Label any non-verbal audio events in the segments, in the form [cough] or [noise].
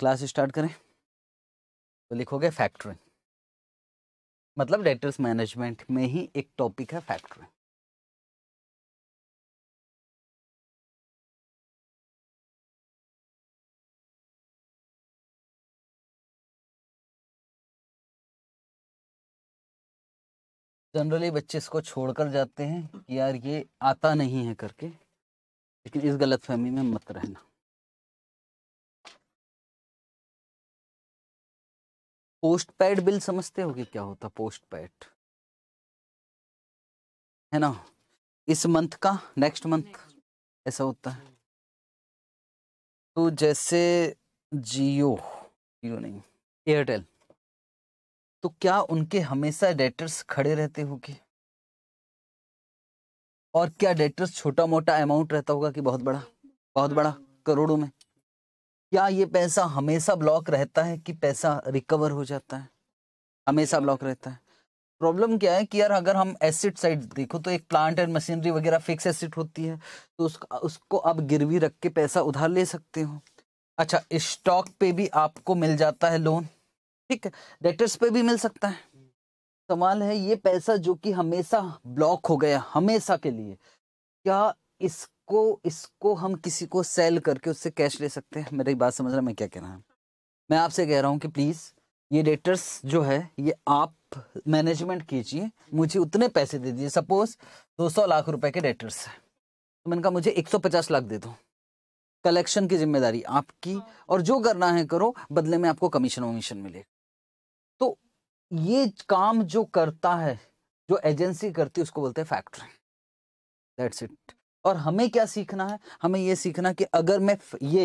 Class तो start करें तो लिखोगे फैक्टरिंग मतलब डेटर्स मैनेजमेंट में ही एक टॉपिक है फैक्टरिंग जनरली बच्चे इसको छोड़कर जाते हैं कि यार ये आता नहीं है करके लेकिन इस गलत फहमी में मत रहना पोस्ट पैड बिल समझते हो कि क्या होता पोस्ट पैड है ना इस मंथ का नेक्स्ट मंथ ऐसा होता है तो जैसे जियो जियो नहीं एयरटेल तो क्या उनके हमेशा डेटर्स खड़े रहते होंगे और क्या डेटर्स छोटा मोटा अमाउंट रहता होगा कि बहुत बड़ा बहुत बड़ा हाँ। करोड़ों में क्या ये पैसा हमेशा ब्लॉक रहता है कि पैसा रिकवर हो जाता है हमेशा ब्लॉक रहता है प्रॉब्लम क्या है कि यार अगर हम एसिड साइड देखो तो एक प्लांट एंड मशीनरी वगैरह फिक्स एसिड होती है तो उसका उसको आप गिरवी रख के पैसा उधार ले सकते हो अच्छा स्टॉक पे भी आपको मिल जाता है लोन ठीक है डेटर्स पे भी मिल सकता है सवाल है ये पैसा जो कि हमेशा ब्लॉक हो गया हमेशा के लिए क्या इस इसको इसको हम किसी को सेल करके उससे कैश ले सकते हैं मेरी बात समझ रहा मैं क्या कह रहा हूँ मैं आपसे कह रहा हूँ कि प्लीज़ ये डेटर्स जो है ये आप मैनेजमेंट कीजिए मुझे उतने पैसे दे दीजिए सपोज 200 लाख रुपए के डेटर्स है तो मैंने कहा मुझे 150 लाख दे दो कलेक्शन की जिम्मेदारी आपकी और जो करना है करो बदले में आपको कमीशन वमीशन मिलेगा तो ये काम जो करता है जो एजेंसी करती है उसको बोलते हैं फैक्ट्री दैट्स इट और हमें क्या सीखना है हमें यह सीखना कि अगर मैं ये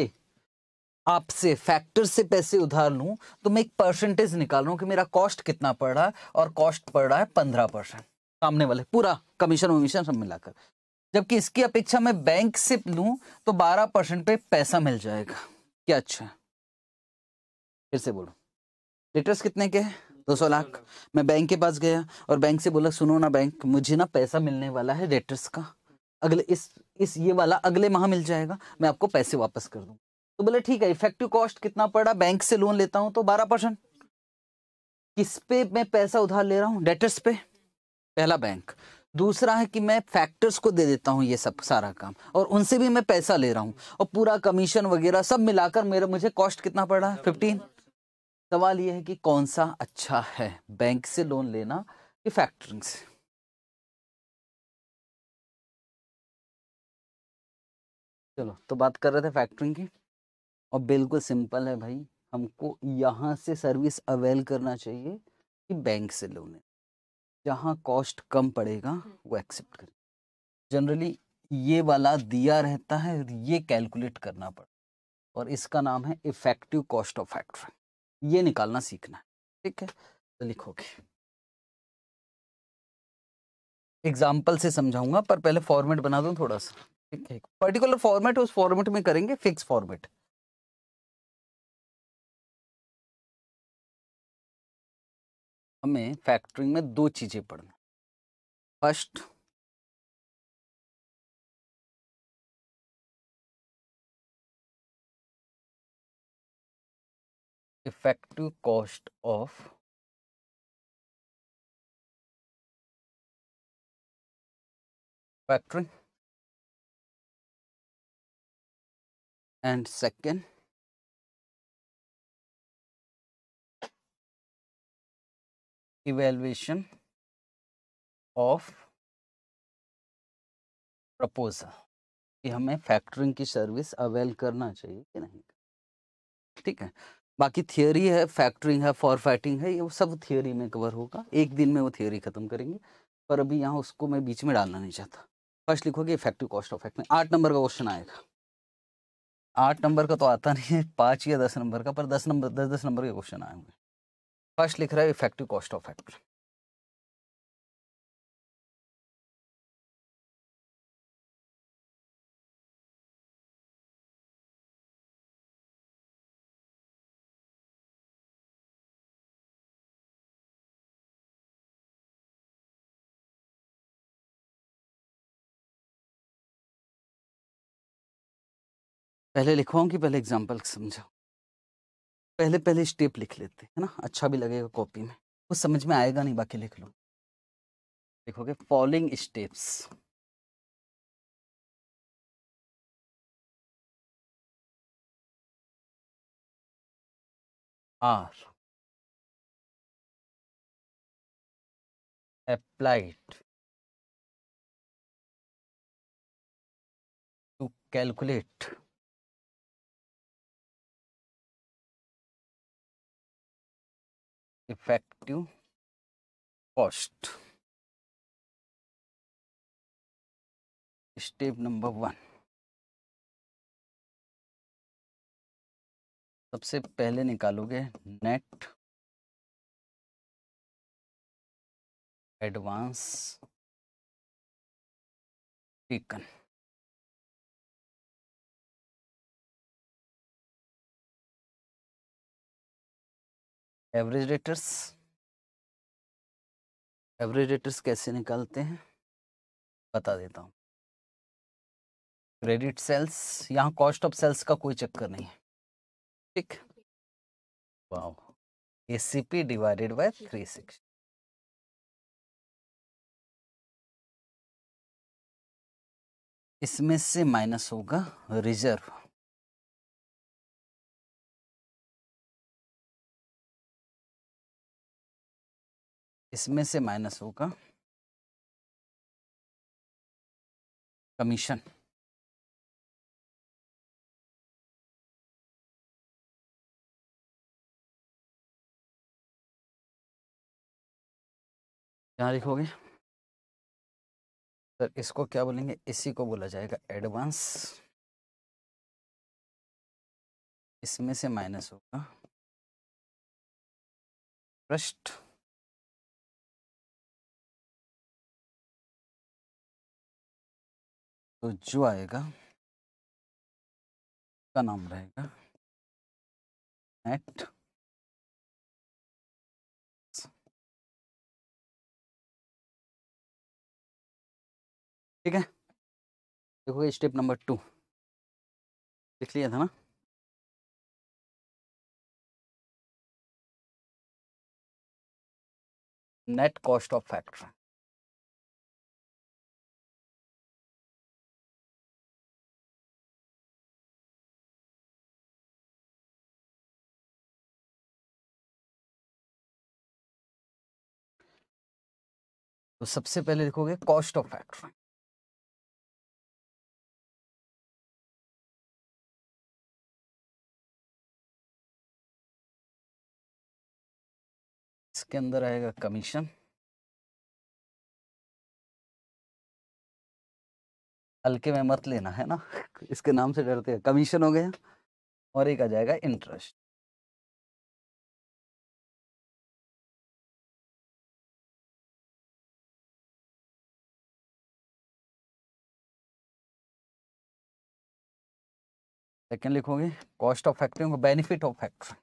आपसे फैक्टर से पैसे उधार लूं तो मैं एक परसेंटेज निकाल रहा हूं कि मेरा कॉस्ट कितना पड़ रहा है और कॉस्ट पड़ रहा है पंद्रह परसेंट सामने वाले पूरा कमीशन वमीशन सब मिलाकर जबकि इसकी अपेक्षा मैं बैंक से लू तो बारह परसेंट पे पैसा मिल जाएगा क्या अच्छा फिर से बोलो लेटर्स कितने के दो सौ लाख मैं बैंक के पास गया और बैंक से बोला सुनो ना बैंक मुझे ना पैसा मिलने वाला है लेटर्स का अगले इस इस ये वाला अगले माह मिल जाएगा मैं आपको पैसे वापस कर दूंगा तो बोले ठीक है इफेक्टिव कॉस्ट कितना पड़ा बैंक से लोन लेता हूँ तो बारह परसेंट किस पे मैं पैसा उधार ले रहा हूँ डेटर्स पे पहला बैंक दूसरा है कि मैं फैक्टर्स को दे देता हूँ ये सब सारा काम और उनसे भी मैं पैसा ले रहा हूँ और पूरा कमीशन वगैरह सब मिलाकर मेरा मुझे कॉस्ट कितना पड़ा फिफ्टीन सवाल ये है कि कौन सा अच्छा है बैंक से लोन लेना कि फैक्टरिंग से चलो तो बात कर रहे थे फैक्ट्रिंग की और बिल्कुल सिंपल है भाई हमको यहाँ से सर्विस अवेल करना चाहिए कि बैंक से लोन है जहाँ कॉस्ट कम पड़ेगा हम्म। वो एक्सेप्ट करें जनरली ये वाला दिया रहता है ये कैलकुलेट करना पड़ता और इसका नाम है इफेक्टिव कॉस्ट ऑफ फैक्टरिंग ये निकालना सीखना है ठीक है तो लिखोगे एग्जाम्पल से समझाऊंगा पर पहले फॉर्मेट बना दूं थोड़ा सा पर्टिकुलर फॉर्मेट उस फॉर्मेट में करेंगे फिक्स फॉर्मेट हमें फैक्टरिंग में दो चीजें पढ़ना first effective cost of factoring and second evaluation of proposal कि हमें फैक्टरिंग की सर्विस अवेल करना चाहिए कि नहीं ठीक है बाकी थियोरी है फैक्टरिंग है फाइटिंग है ये सब थियोरी में कवर होगा एक दिन में वो थियोरी खत्म करेंगे पर अभी यहाँ उसको मैं बीच में डालना नहीं चाहता फर्स्ट लिखोगे इफेक्टिव कॉस्ट ऑफ फैक्ट्री आठ नंबर का क्वेश्चन आएगा आठ नंबर का तो आता नहीं है पाँच या दस नंबर का पर दस नंबर दस दस नंबर के क्वेश्चन आए होंगे फर्स्ट लिख रहा है इफेक्टिव कॉस्ट ऑफ फैक्ट्री पहले लिखवाऊँ कि पहले एग्जाम्पल समझाओ पहले पहले स्टेप लिख लेते है ना अच्छा भी लगेगा कॉपी में कुछ समझ में आएगा नहीं बाकी लिख लो लिखोगे following steps are applied to calculate effective cost step number one सबसे पहले निकालोगे net advance taken average debtors average debtors कैसे निकालते हैं बता देता हूँ क्रेडिट सेल्स यहाँ कॉस्ट ऑफ सेल्स का कोई चक्कर नहीं है ठीक वाह A C P divided by three six इसमें से माइनस होगा रिजर्व इसमें से माइनस होगा कमीशन यहां लिखोगे सर तो इसको क्या बोलेंगे इसी को बोला जाएगा एडवांस इसमें से माइनस होगा ट्रस्ट तो जो आएगा का नाम रहेगा नेट ठीक है देखो स्टेप नंबर टू लिख लिया था ना नेट कॉस्ट ऑफ फैक्ट्री तो सबसे पहले लिखोगे कॉस्ट ऑफ फैक्टरिंग इसके अंदर आएगा कमीशन हल्के में मत लेना है ना [laughs] इसके नाम से डरते हैं कमीशन हो गया और एक आ जाएगा इंटरेस्ट सेकेंड लिखोगे cost of factoring benefit of factory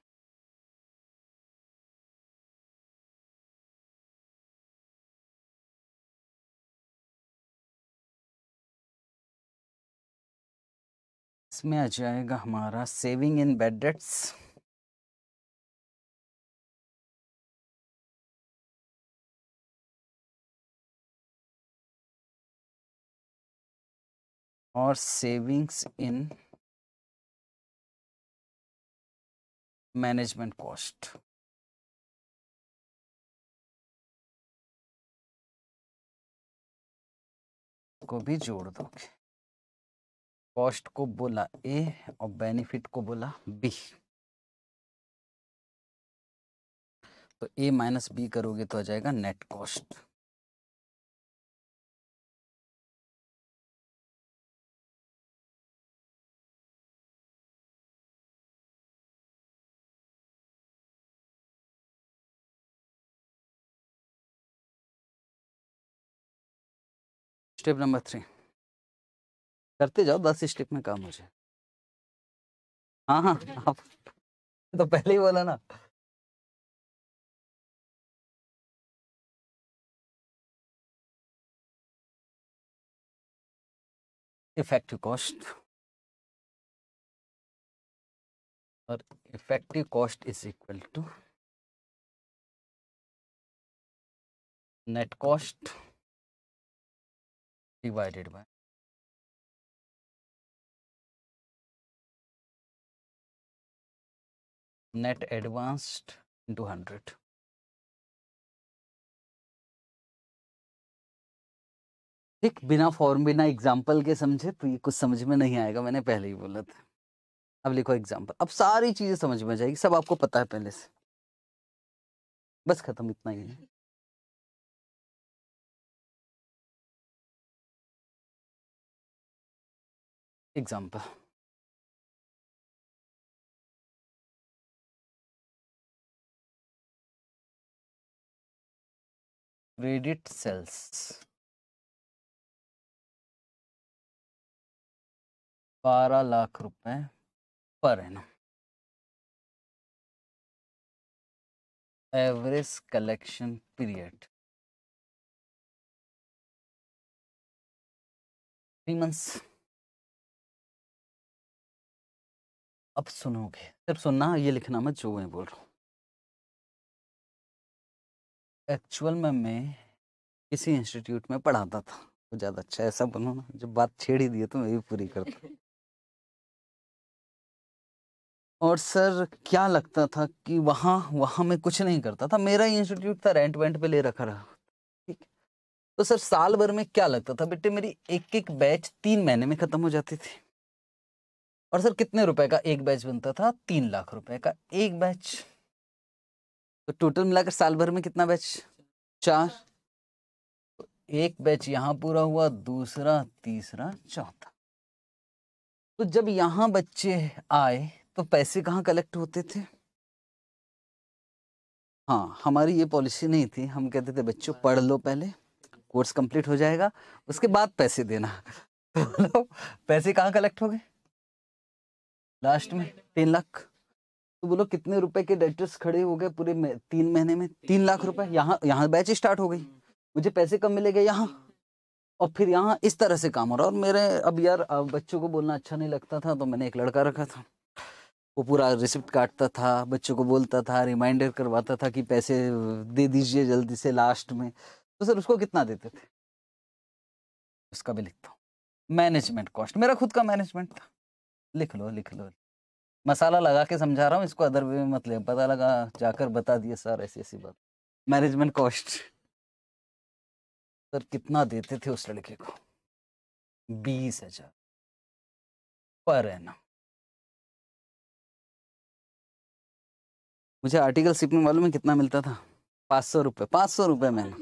इसमें आ जाएगा हमारा सेविंग इन बेड डेट्स और सेविंग्स इन मैनेजमेंट कॉस्ट को भी जोड़ दोगे कॉस्ट को बोला ए और बेनिफिट को बोला बी तो ए माइनस बी करोगे तो आ जाएगा net cost step number three करते जाओ दस स्टेप में काम हो जाए हाँ हाँ [laughs] आप तो पहले ही बोला ना इफेक्टिव कॉस्ट और effective cost is equal to net cost divided by net advanced into hundred ठीक बिना फॉर्म बिना एग्जाम्पल के समझे तो ये कुछ समझ में नहीं आएगा मैंने पहले ही बोला था अब लिखो एग्जाम्पल अब सारी चीजें समझ में आ जाएगी सब आपको पता है पहले से बस खत्म इतना ही है example credit cells बारह लाख रुपए पर ना average collection period three months अब सुनोगे जब सुनना ये लिखना मैं जो मैं बोल रहा हूँ एक्चुअल में मैं किसी इंस्टीट्यूट में पढ़ाता था तो ज़्यादा अच्छा ऐसा बोलो ना जब बात छेड़ ही दी तो मैं भी पूरी करता [laughs] और सर क्या लगता था कि वहाँ वहाँ मैं कुछ नहीं करता था मेरा ही इंस्टीट्यूट था रेंट वेंट पे ले रखा रहा ठीक तो सर साल भर में क्या लगता था बेटे मेरी एक एक बैच तीन महीने में ख़त्म हो जाती थी और सर कितने रुपए का एक बैच बनता था तीन लाख रुपए का एक बैच तो टोटल मिलाकर साल भर में कितना बैच चार तो एक बैच यहाँ पूरा हुआ दूसरा तीसरा चौथा तो जब यहाँ बच्चे आए तो पैसे कहाँ कलेक्ट होते थे हाँ हमारी ये पॉलिसी नहीं थी हम कहते थे बच्चों पढ़ लो पहले कोर्स कंप्लीट हो जाएगा उसके बाद पैसे देना [laughs] तो पैसे कहाँ कलेक्ट हो गए लास्ट में तीन लाख तो बोलो कितने रुपए के डेटर्स खड़े हो गए पूरे तीन महीने में तीन लाख रुपए यहाँ यहाँ बैच स्टार्ट हो गई मुझे पैसे कम मिले गए यहाँ और फिर यहाँ इस तरह से काम हो रहा और मेरे अब यार अब बच्चों को बोलना अच्छा नहीं लगता था तो मैंने एक लड़का रखा था वो पूरा रिसिप्ट काटता था बच्चों को बोलता था रिमाइंडर करवाता था कि पैसे दे दीजिए जल्दी से लास्ट में तो सर उसको कितना देते थे उसका भी लिखता हूँ मैनेजमेंट कॉस्ट मेरा खुद का मैनेजमेंट था लिख लो लिख लो मसाला लगा के समझा रहा हूँ इसको अदर वे में मत ले पता लगा जाकर बता दिए सर ऐसी ऐसी बात मैनेजमेंट कॉस्ट सर कितना देते थे उस लड़के को बीस हजार पर है ना मुझे आर्टिकल सिप में मालूम है कितना मिलता था पाँच सौ रुपये पाँच सौ रुपये महीना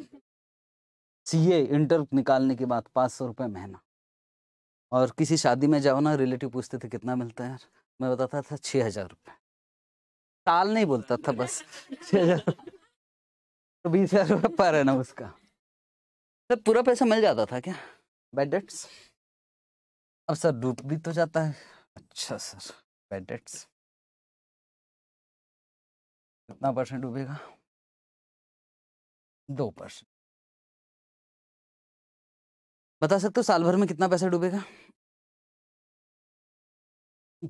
सी ए इंटर निकालने के बाद पाँच सौ रुपये महीना और किसी शादी में जाओ ना रिलेटिव पूछते थे कितना मिलता है यार मैं बताता था छः हज़ार रुपये साल नहीं बोलता था बस छः हज़ार तो बीस हज़ार रुपये पर है ना उसका सर मतलब पूरा पैसा मिल जाता था क्या बैड डेट्स अब सर डूब भी तो जाता है अच्छा सर बैड डेट्स कितना परसेंट डूबेगा दो परसेंट बता सकते हो साल भर में कितना पैसा डूबेगा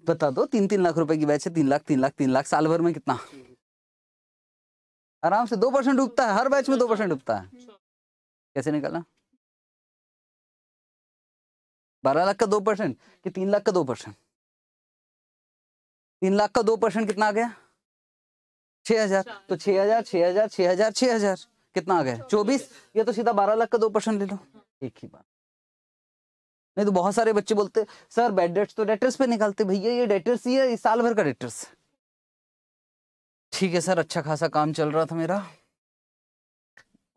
बता दो तीन तीन लाख रुपए की बैच है तीन लाख तीन लाख तीन लाख साल भर में कितना आराम से दो परसेंट डूबता है हर बैच में दो परसेंट डूबता है कैसे निकाला बारह लाख का दो परसेंट कि तीन लाख का दो परसेंट तीन लाख का दो परसेंट कितना आ गया छ हजार तो छह हजार छह हजार छह हजार छह हजार कितना आ गया चौबीस या तो सीधा बारह लाख का दो परसेंट ले लो एक ही बात नहीं तो बहुत सारे बच्चे बोलते सर बैड डेट्स तो डेटर्स पे निकालते भैया ये डेटर्स ही है ये साल भर का डेटर्स ठीक है सर अच्छा खासा काम चल रहा था मेरा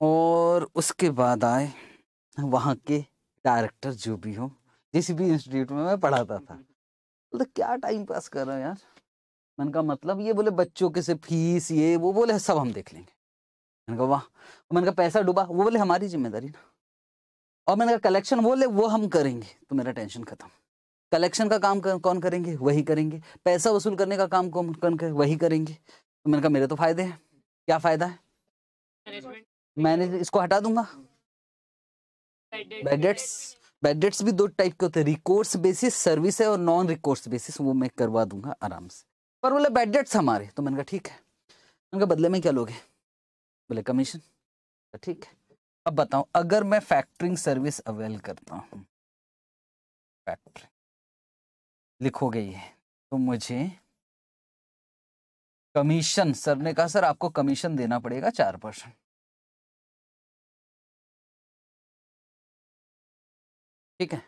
और उसके बाद आए वहाँ के डायरेक्टर जो भी हो जिस भी इंस्टीट्यूट में मैं पढ़ाता था बोलते तो क्या टाइम पास कर रहा है यार मैंने कहा मतलब ये बोले बच्चों के से फीस ये वो बोले सब हम देख लेंगे मैंने कहा वाह मैंने कहा पैसा डूबा वो बोले हमारी जिम्मेदारी ना और मैंने कहा कलेक्शन बोले वो हम करेंगे तो मेरा टेंशन खत्म कलेक्शन का काम कर, कौन करेंगे वही करेंगे पैसा वसूल करने का काम कौन कौन कर, वही करेंगे तो मैंने कहा मेरे तो फायदे हैं क्या फायदा है मैंने इसको हटा दूंगा बैडेट्स बैडेट्स भी दो टाइप के होते हैं रिकोर्स बेसिस सर्विस है और नॉन रिकोर्स बेसिस वो मैं करवा दूंगा आराम से पर बोले बैडेट्स हमारे तो मैंने कहा ठीक है मैंने कहा बदले में क्या लोगे बोले कमीशन तो ठीक है अब बताऊं अगर मैं फैक्टरिंग सर्विस अवेल करता हूं फैक्टरिंग लिखोगे है तो मुझे कमीशन सर ने कहा सर आपको कमीशन देना पड़ेगा चार परसेंट ठीक है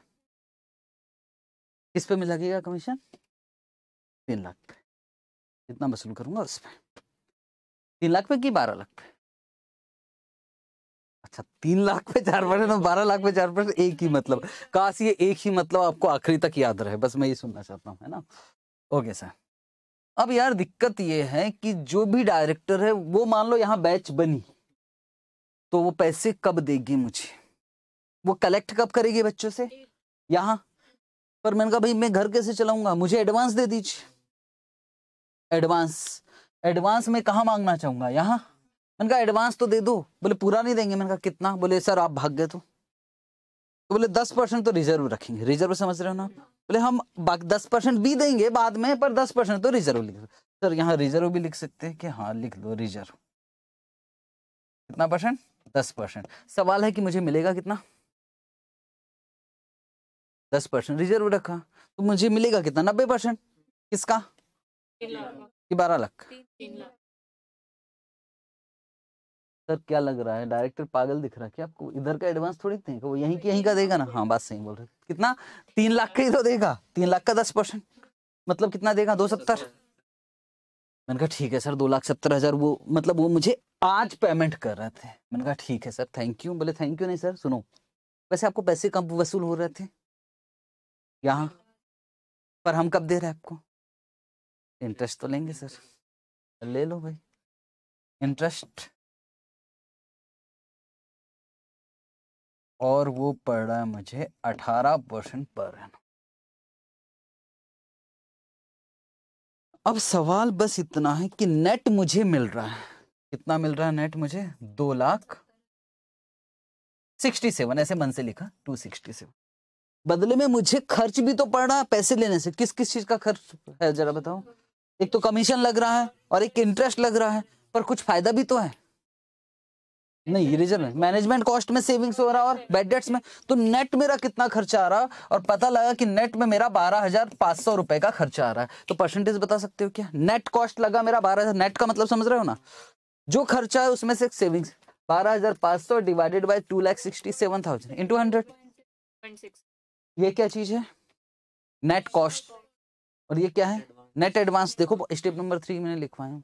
किस पे मिल लगेगा कमीशन तीन लाख पे कितना वसूल करूंगा उस पर तीन लाख पे कि बारह लाख पे अच्छा तीन लाख पे चार परसेंट और बारह लाख पे चार परसेंट एक ही मतलब काश ये एक ही मतलब आपको आखिरी तक याद रहे बस मैं ये सुनना चाहता हूँ है ना ओके सर अब यार दिक्कत ये है कि जो भी डायरेक्टर है वो मान लो यहाँ बैच बनी तो वो पैसे कब देगी मुझे वो कलेक्ट कब करेगी बच्चों से यहाँ पर मैंने कहा भाई मैं घर कैसे चलाऊंगा मुझे एडवांस दे दीजिए एडवांस एडवांस मैं कहाँ मांगना चाहूंगा यहाँ मैंने कहा एडवांस तो दे दो बोले पूरा नहीं देंगे मैंने कहा कितना बोले सर आप भाग गए तो, तो बोले दस परसेंट तो रिजर्व रखेंगे रिजर्व समझ रहे हो ना बोले हम बाकी दस परसेंट भी देंगे बाद में पर दस परसेंट तो रिजर्व लिख सर यहाँ रिजर्व भी लिख सकते हैं कि हाँ लिख लो रिजर्व कितना परसेंट दस परसेंट सवाल है कि मुझे मिलेगा कितना दस परसेंट रिजर्व रखा तो मुझे मिलेगा कितना नब्बे परसेंट किसका बारह लाख सर क्या लग रहा है डायरेक्टर पागल दिख रहा है क्या आपको इधर का एडवांस थोड़ी देंगे वो यहीं के यहीं का देगा ना हाँ बात सही बोल रहे कितना तीन लाख का ही तो देगा तीन लाख का दस परसेंट मतलब कितना देगा दो सत्तर मैंने कहा ठीक है सर दो लाख सत्तर हजार वो मतलब वो मुझे आज पेमेंट कर रहे थे मैंने कहा ठीक है सर थैंक यू बोले थैंक यू नहीं सर सुनो वैसे आपको पैसे कब वसूल हो रहे थे यहाँ पर हम कब दे रहे हैं आपको इंटरेस्ट तो लेंगे सर ले लो भाई इंटरेस्ट और वो पड़ रहा है मुझे अठारह परसेंट पर अब सवाल बस इतना है कि नेट मुझे मिल रहा है कितना मिल रहा है नेट मुझे दो लाख सिक्सटी सेवन ऐसे मन से लिखा टू सिक्सटी सेवन बदले में मुझे खर्च भी तो पड़ रहा है पैसे लेने से किस किस चीज का खर्च है जरा बताओ एक तो कमीशन लग रहा है और एक इंटरेस्ट लग रहा है पर कुछ फायदा भी तो है नहीं रीजन मैनेजमेंट कॉस्ट में सेविंग्स हो रहा और बेड डेट्स में तो नेट मेरा कितना खर्चा आ रहा और पता लगा कि नेट में मेरा बारह हजार पाँच सौ रुपए का खर्चा आ रहा है तो परसेंटेज बता सकते हो क्या नेट कॉस्ट लगा मेरा बारह हजार नेट का मतलब समझ रहे हो ना जो खर्चा है उसमें से सेविंग्स बारह हजार पाँच सौ divided by two lakh sixty seven thousand into hundred ये क्या चीज है नेट कॉस्ट और ये क्या है नेट एडवांस देखो स्टेप नंबर थ्री मैंने लिखवाया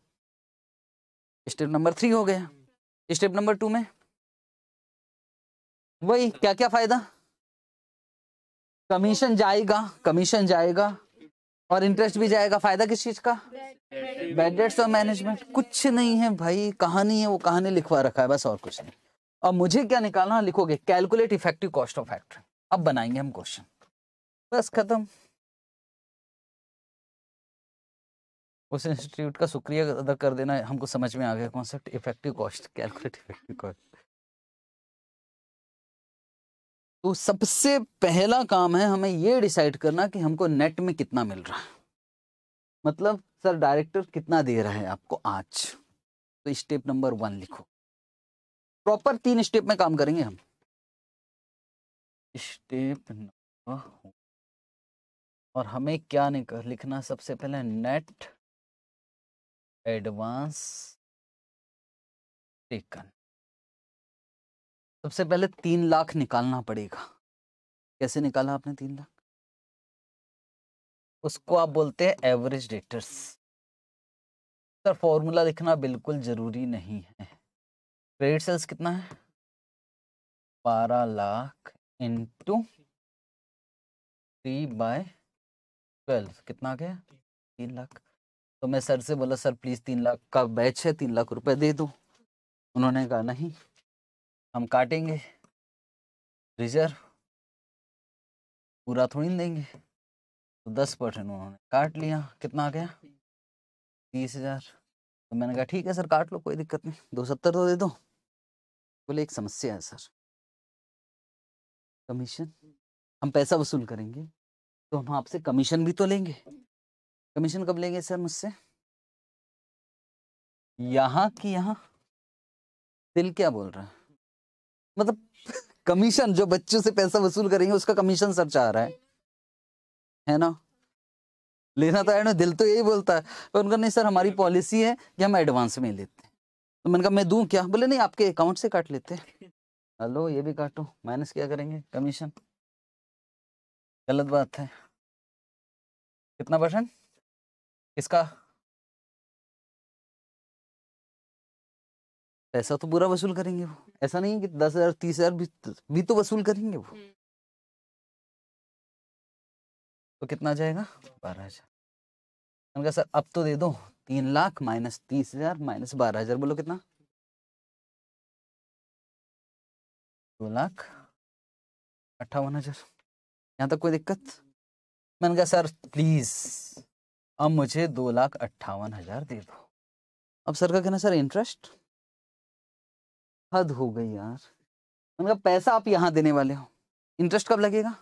स्टेप नंबर थ्री हो गया स्टेप नंबर टू में वही क्या क्या फायदा कमीशन जाएगा कमीशन जाएगा और इंटरेस्ट भी जाएगा फायदा किस चीज का बैडेट्स और मैनेजमेंट कुछ नहीं है भाई कहानी है वो कहानी लिखवा रखा है बस और कुछ नहीं और मुझे क्या निकालना लिखोगे calculate effective cost of factory अब बनाएंगे हम क्वेश्चन बस खत्म उस इंस्टीट्यूट का शुक्रिया अदा कर देना हमको समझ में आ गया concept effective cost calculate effective cost तो सबसे पहला काम है हमें ये डिसाइड करना कि हमको नेट में कितना मिल रहा है मतलब सर डायरेक्टर कितना दे रहा है आपको आज तो स्टेप नंबर वन लिखो प्रॉपर तीन स्टेप में काम करेंगे हम स्टेप और हमें क्या नहीं कर लिखना सबसे पहले नेट एडवांस टेकन सबसे पहले तीन लाख निकालना पड़ेगा कैसे निकाला आपने तीन लाख उसको आप बोलते हैं एवरेज डेटर्स सर फॉर्मूला लिखना बिल्कुल ज़रूरी नहीं है क्रेडिट सेल्स कितना है बारह lakh into three by twelve कितना गया तीन लाख तो मैं सर से बोला सर प्लीज़ तीन लाख का बैच है तीन लाख रुपए दे दो उन्होंने कहा नहीं हम काटेंगे रिजर्व पूरा थोड़ी नहीं देंगे तो दस परसेंट उन्होंने काट लिया कितना आ गया तीस हज़ार तो मैंने कहा ठीक है सर काट लो कोई दिक्कत नहीं दो सत्तर तो दे दो बोले एक समस्या है सर कमीशन हम पैसा वसूल करेंगे तो हम आपसे कमीशन भी तो लेंगे कमीशन कब लेंगे सर मुझसे यहाँ की यहाँ दिल क्या बोल रहा है मतलब [laughs] कमीशन जो बच्चों से पैसा वसूल करेंगे उसका कमीशन सर चाह रहा है है ना लेना तो है ना दिल तो यही बोलता है पर उनका नहीं सर हमारी पॉलिसी है कि हम एडवांस में लेते हैं तो मैंने कहा मैं दूं क्या बोले नहीं आपके अकाउंट से काट लेते हैं [laughs] हेलो ये भी काटो माइनस क्या करेंगे कमीशन गलत बात है कितना परसेंट इसका पैसा तो पूरा वसूल करेंगे वो ऐसा नहीं है कि दस हजार तीस हजार भी, भी तो वसूल करेंगे वो तो कितना जाएगा बारह हजार सर अब तो दे दो तीन लाख माइनस तीस हजार माइनस बारह हजार बोलो कितना दो लाख अट्ठावन हजार यहाँ तक कोई दिक्कत मैंने कहा सर प्लीज अब मुझे दो लाख अट्ठावन हजार दे दो अब सर का कहना सर इंटरेस्ट हद हो गई यार उनका पैसा आप यहां देने वाले हो इंटरेस्ट कब लगेगा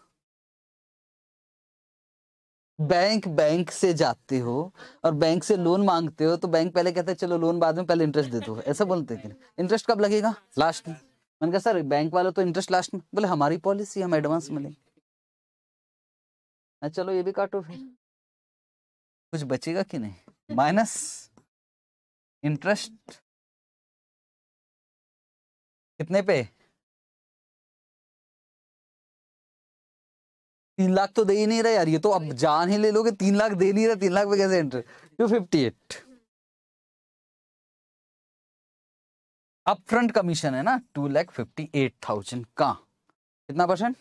बैंक बैंक से जाते हो और बैंक से लोन मांगते हो तो बैंक पहले कहते हैं चलो लोन बाद में पहले इंटरेस्ट दे दो ऐसा बोलते हैं इंटरेस्ट कब लगेगा लास्ट में मैंने कहा सर बैंक वाले तो इंटरेस्ट लास्ट में बोले हमारी पॉलिसी हम एडवांस में लेंगे हाँ, चलो ये भी काटो फिर कुछ बचेगा कि नहीं माइनस इंटरेस्ट कितने पे तीन लाख तो दे ही नहीं रहा यार ये तो अब जान ही ले लोगे तीन लाख दे नहीं रहा तीन लाख पे कैसे interest two fifty eight up front commission है ना two lakh fifty eight thousand का कितना परसेंट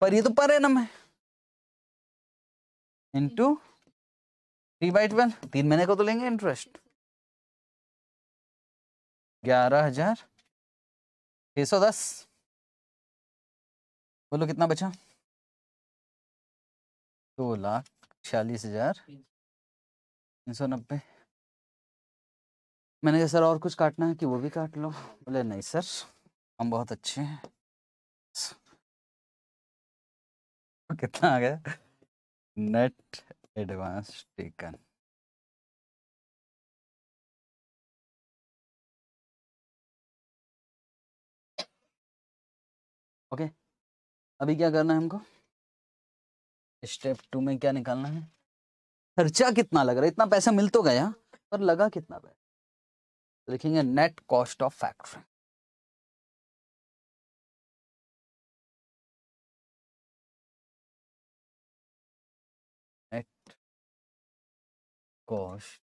पर ये तो पर ना मैं इंटू थ्री बाई ट्वेल्व तीन महीने को तो लेंगे इंटरेस्ट ग्यारह हजार छः सौ दस बोलो कितना बचा दो तो लाख छियालीस हजार तीन सौ नब्बे मैंने कहा सर और कुछ काटना है कि वो भी काट लो बोले नहीं सर हम बहुत अच्छे हैं कितना आ गया net advance taken okay okay. अभी क्या करना है हमको स्टेप टू में क्या निकालना है खर्चा कितना लग रहा है इतना पैसा मिल तो गया पर लगा कितना पैसा लिखेंगे net cost of factory gosh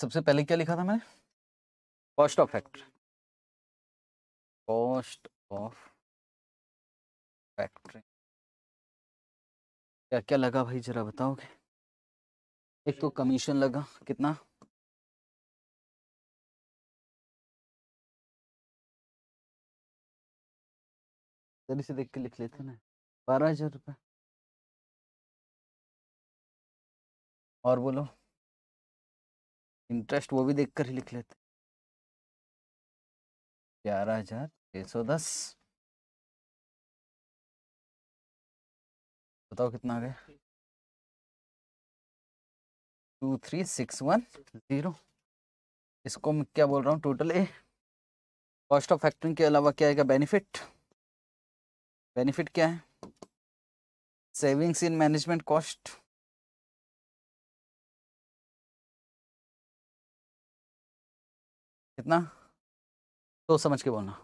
सबसे पहले क्या लिखा था मैंने cost of factor cost of factory क्या क्या लगा भाई जरा बताओगे एक तो कमीशन लगा कितना जल्दी से देख के लिख लेते ना बारह हजार रुपये और बोलो इंटरेस्ट वो भी देख कर ही लिख लेते ग्यारह हजार छः सौ दस बताओ कितना आ गया two three six one zero इसको मैं क्या बोल रहा हूँ total a cost of factoring के अलावा क्या आएगा बेनिफिट बेनिफिट क्या है सेविंग्स इन मैनेजमेंट कॉस्ट कितना तो समझ के बोलना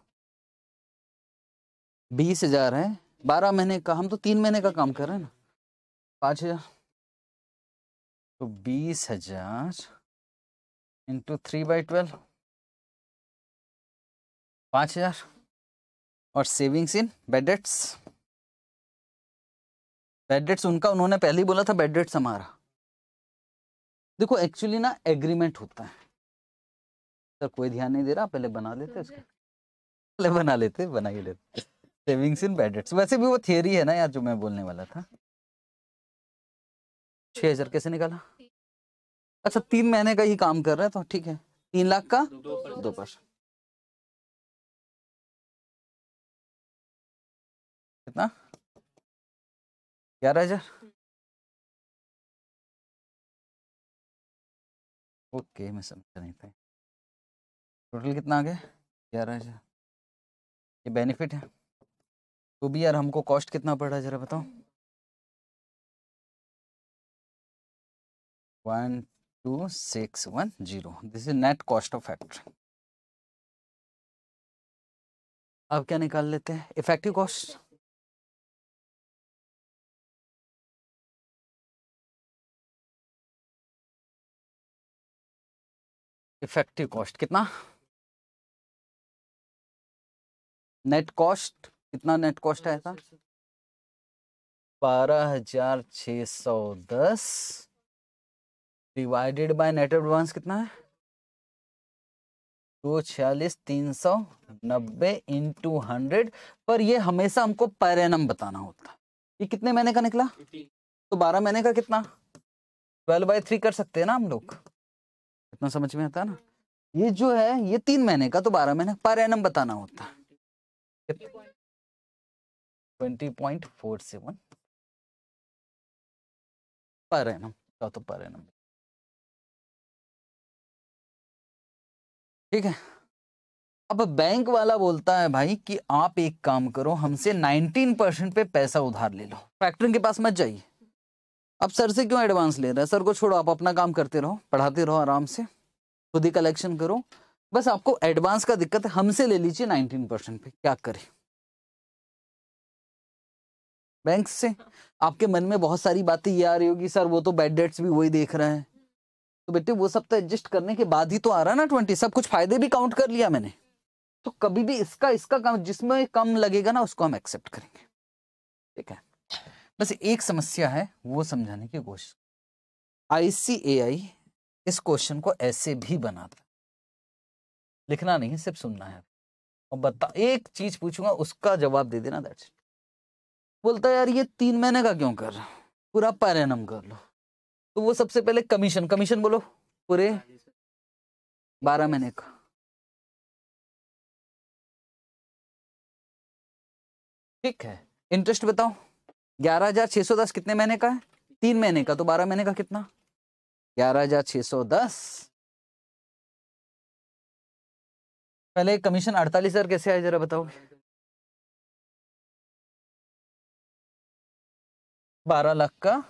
बीस हजार है बारह महीने का हम तो तीन महीने का काम कर रहे हैं ना पाँच हजार तो बीस हजार इंटू थ्री बाई ट्वेल्व पाँच हजार और सेविंग्स इन बेडेट्स बेडेट्स उनका उन्होंने पहले ही बोला था बेडेट्स हमारा देखो एक्चुअली ना एग्रीमेंट होता है सर कोई ध्यान नहीं दे रहा पहले बना तो लेते पहले बना लेते बना ही लेते सेविंग्स इन बेडेट्स वैसे भी वो थियरी है ना यार जो मैं बोलने वाला था छह हजार कैसे निकाला अच्छा तीन महीने का ही काम कर रहा है तो ठीक है तीन लाख का दो परसेंट कितना ग्यारह हजार हम्म। ओके मैं समझ नहीं पाई टोटल कितना आ गया ग्यारह हजार ये बेनिफिट है तो भी यार हमको कॉस्ट कितना पड़ रहा है जरा बताओ two six one zero this is net cost of factory अब क्या निकाल लेते हैं इफेक्टिव कॉस्ट इफेक्टिव कॉस्ट कितना नेट कॉस्ट कितना नेट कॉस्ट आया था बारह हजार छ सौ दस डिवाइडेड बाय नेट एडवांस कितना है दो छियालीस तीन सौ नब्बे इन टू हंड्रेड पर ये हमेशा हमको पर एनम बताना होता है ये कितने महीने का निकला तो बारह महीने का कितना ट्वेल्व बाई थ्री कर सकते हैं ना हम लोग इतना समझ में आता है ना ये जो है ये तीन महीने का तो बारह महीने पर एनम बताना होता है twenty point four seven per annum का तो पर एनम ठीक है अब बैंक वाला बोलता है भाई कि आप एक काम करो हमसे 19 परसेंट पे पैसा उधार ले लो फैक्टरिंग के पास मत जाइए अब सर से क्यों एडवांस ले रहे हैं सर को छोड़ो आप अपना काम करते रहो पढ़ाते रहो आराम से खुद ही कलेक्शन करो बस आपको एडवांस का दिक्कत है हमसे ले लीजिए 19 परसेंट पे क्या करें बैंक से आपके मन में बहुत सारी बातें ये आ रही होगी सर वो तो बैड डेट्स भी वही देख रहे हैं तो बेटे वो सब तो एडजस्ट करने के बाद ही तो आ रहा ना ट्वेंटी सब कुछ फायदे भी काउंट कर लिया मैंने तो कभी भी इसका इसका कम जिसमें कम लगेगा ना उसको हम एक्सेप्ट करेंगे ठीक है बस एक समस्या है वो समझाने की कोशिश आईसीएआई इस क्वेश्चन को ऐसे भी बनाता लिखना नहीं सिर्फ सुनना है और बता एक चीज पूछूंगा उसका जवाब दे देना दैट्स बोलता यार ये तीन महीने का क्यों कर रहा पूरा पैरानम कर लो तो वो सबसे पहले कमीशन कमीशन बोलो पूरे बारह महीने का ठीक है इंटरेस्ट बताओ ग्यारह हजार छह सौ दस कितने महीने का है तीन महीने का तो बारह महीने का कितना ग्यारह हजार छह सौ दस पहले कमीशन अड़तालीस हजार कैसे आए जरा बताओगे बारह लाख का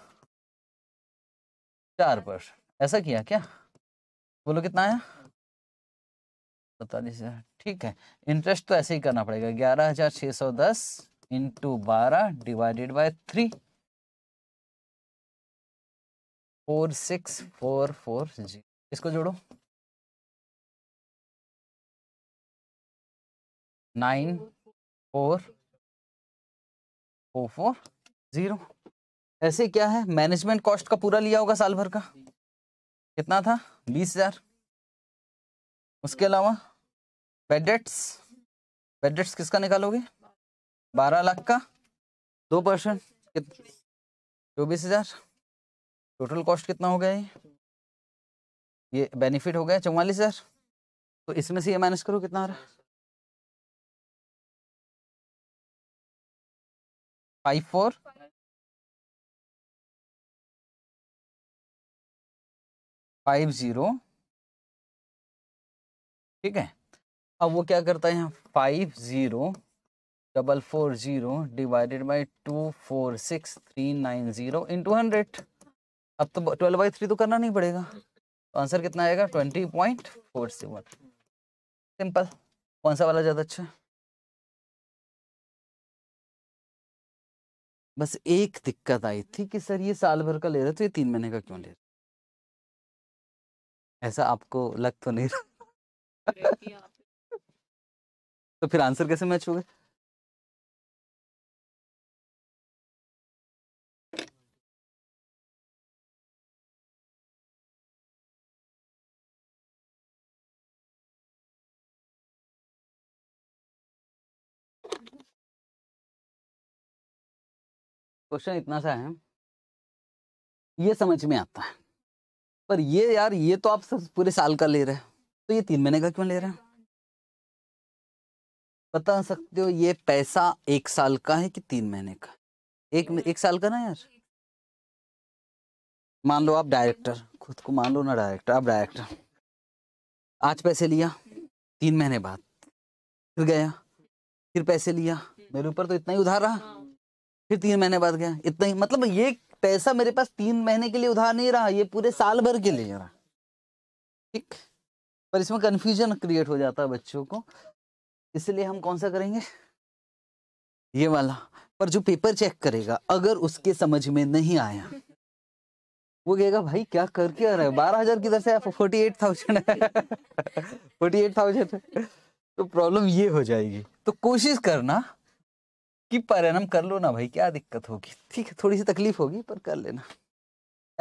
चार पर ऐसा किया क्या बोलो कितना आया सैतालीस हजार ठीक है इंटरेस्ट तो ऐसे ही करना पड़ेगा ग्यारह हजार छः सौ दस इंटू बारह divided by three four six four four जी इसको जोड़ो nine four four four zero ऐसे क्या है मैनेजमेंट कॉस्ट का पूरा लिया होगा साल भर का कितना था बीस हजार उसके अलावा बेडेट्स बेडेट्स किसका निकालोगे बारह लाख का दो परसेंट चौबीस हजार टोटल कॉस्ट कितना हो गया ये ये बेनिफिट हो गया चौवालीस हजार तो इसमें से ये माइनस करो कितना आ रहा फाइव फोर फाइव जीरो ठीक है अब वो क्या करता है यहाँ five zero double four zero divided by two four six three nine zero into hundred अब तो ट्वेल्व बाई थ्री तो करना नहीं पड़ेगा तो आंसर कितना आएगा twenty point four seven simple कौन सा वाला ज़्यादा अच्छा बस एक दिक्कत आई थी कि सर ये साल भर का ले रहे तो ये तीन महीने का क्यों ले रहे ऐसा आपको लग तो नहीं रहा तो फिर आंसर कैसे मैच हो गए क्वेश्चन इतना सा है ये समझ में आता है पर ये यार ये तो आप सब पूरे साल का ले रहे हैं तो ये तीन महीने का क्यों ले रहे हैं बता सकते हो ये पैसा एक साल का है कि तीन महीने का एक एक साल का ना यार मान लो आप डायरेक्टर खुद को मान लो ना डायरेक्टर आप डायरेक्टर आज पैसे लिया तीन महीने बाद फिर गया फिर पैसे लिया मेरे ऊपर तो इतना ही उधार रहा फिर तीन महीने बाद गया इतना ही मतलब ये पैसा मेरे पास तीन महीने के लिए उधार नहीं रहा ये पूरे साल भर के लिए रहा ठीक पर इसमें कन्फ्यूजन क्रिएट हो जाता है बच्चों को इसलिए हम कौन सा करेंगे ये वाला पर जो पेपर चेक करेगा अगर उसके समझ में नहीं आया वो कहेगा भाई क्या कर क्या रहा है बारह हजार की दर से forty eight thousand forty eight thousand तो प्रॉब्लम ये हो जाएगी तो कोशिश करना कि परिणाम कर लो ना भाई क्या दिक्कत होगी ठीक है थोड़ी सी तकलीफ होगी पर कर लेना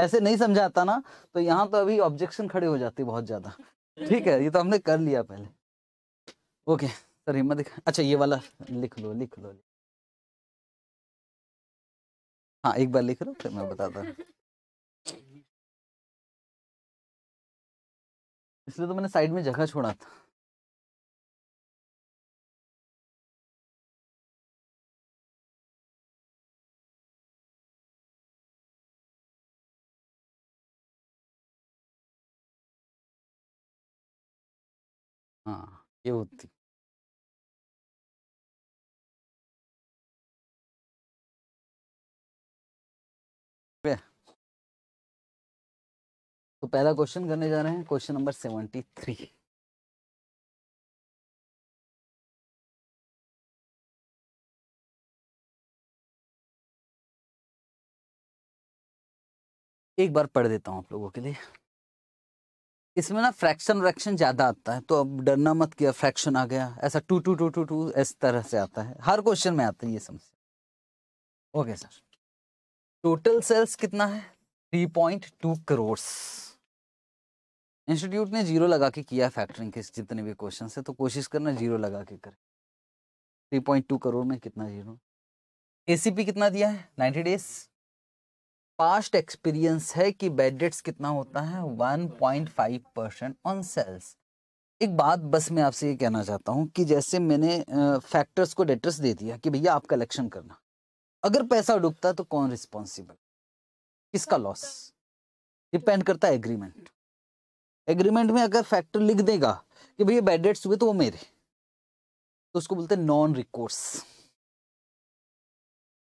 ऐसे नहीं समझाता ना तो यहाँ तो अभी ऑब्जेक्शन खड़े हो जाते बहुत ज्यादा ठीक है ये तो हमने कर लिया पहले ओके सर हिम्मत अच्छा ये वाला लिख लो लिख लो हाँ एक बार लिख लो फिर मैं बताता इसलिए तो मैंने साइड में जगह छोड़ा था होती तो पहला क्वेश्चन करने जा रहे हैं क्वेश्चन नंबर सेवेंटी थ्री एक बार पढ़ देता हूं आप लोगों के लिए इसमें ना फ्रैक्शन व्रैक्शन ज़्यादा आता है तो अब डरना मत किया फ्रैक्शन आ गया ऐसा two two two two two इस तरह से आता है हर क्वेश्चन में आता है ये समस्या ओके सर टोटल सेल्स कितना है three point two crore institute ने जीरो लगा के किया फैक्टरिंग के जितने भी क्वेश्चन है तो कोशिश करना जीरो लगा के करें थ्री पॉइंट टू करोड़ में कितना जीरो ए कितना दिया है नाइन्टी डेज पास्ट एक्सपीरियंस है कि बेड डेट्स कितना होता है 1.5 परसेंट ऑन सेल्स एक बात बस मैं आपसे ये कहना चाहता हूँ कि जैसे मैंने फैक्टर्स को डेटर्स दे दिया कि भैया आप कलेक्शन करना अगर पैसा डूबता तो कौन रिस्पॉन्सिबल किसका लॉस डिपेंड करता है एग्रीमेंट एग्रीमेंट में अगर फैक्टर लिख देगा कि भैया बैड डेट्स हुए तो वो मेरे तो उसको बोलते हैं नॉन रिकोर्स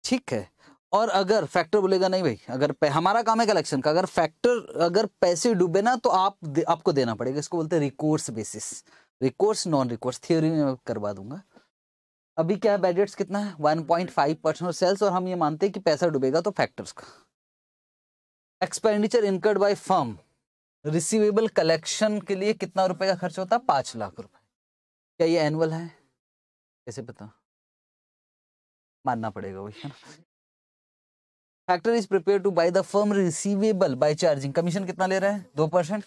ठीक है और अगर फैक्टर बोलेगा नहीं भाई अगर हमारा काम है कलेक्शन का अगर फैक्टर अगर पैसे डूबे ना तो आप दे, आपको देना पड़ेगा इसको बोलते हैं recourse basis recourse non recourse theory में करवा दूंगा अभी क्या है बैडेट्स कितना है one point five percent sales और हम ये मानते हैं कि पैसा डूबेगा तो फैक्टर्स का expenditure incurred by firm receivable collection के लिए कितना रुपए का खर्च होता है पाँच लाख रुपए क्या ये एनुअल है कैसे पता मानना पड़ेगा वही है ना factor is prepare to buy the firm receivable by charging commission कितना ले रहा है दो परसेंट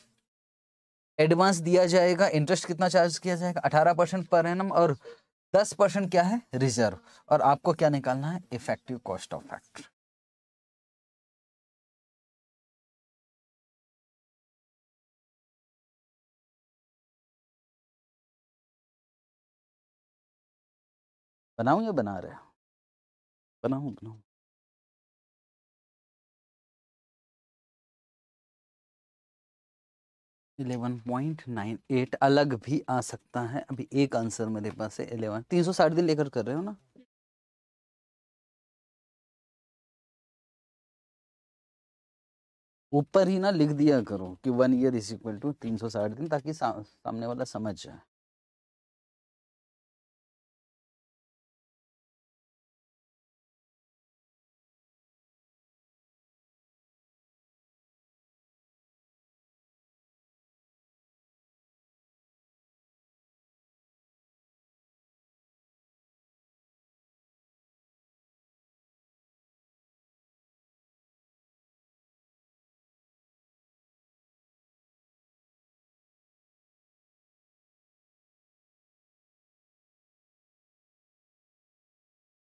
एडवांस दिया जाएगा इंटरेस्ट कितना चार्ज किया जाएगा अठारह परसेंट पर एन और दस परसेंट क्या है रिजर्व और आपको क्या निकालना है इफेक्टिव कॉस्ट ऑफ फैक्टर बनाऊ या बना रहे बनाऊ बनाऊ इलेवन पॉइंट नाइन एट अलग भी आ सकता है अभी एक आंसर मेरे पास है इलेवन तीन सौ साठ दिन लेकर कर रहे हो ना ऊपर ही ना लिख दिया करो कि one year is equal to तीन सौ साठ दिन ताकि सा, सामने वाला समझ जाए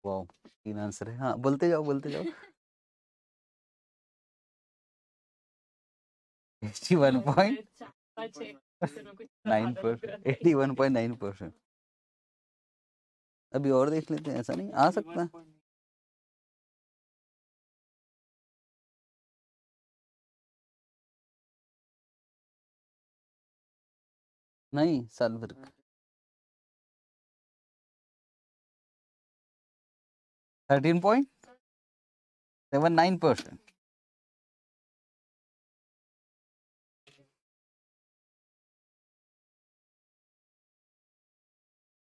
वाओ तीन आंसर है हाँ बोलते जाओ बोलते जाओ [laughs] [laughs] [laughs] तो eighty one point nine percent eighty one point nine percent अभी और देख लेते हैं ऐसा नहीं आ सकता नहीं साल का 13.79 percent.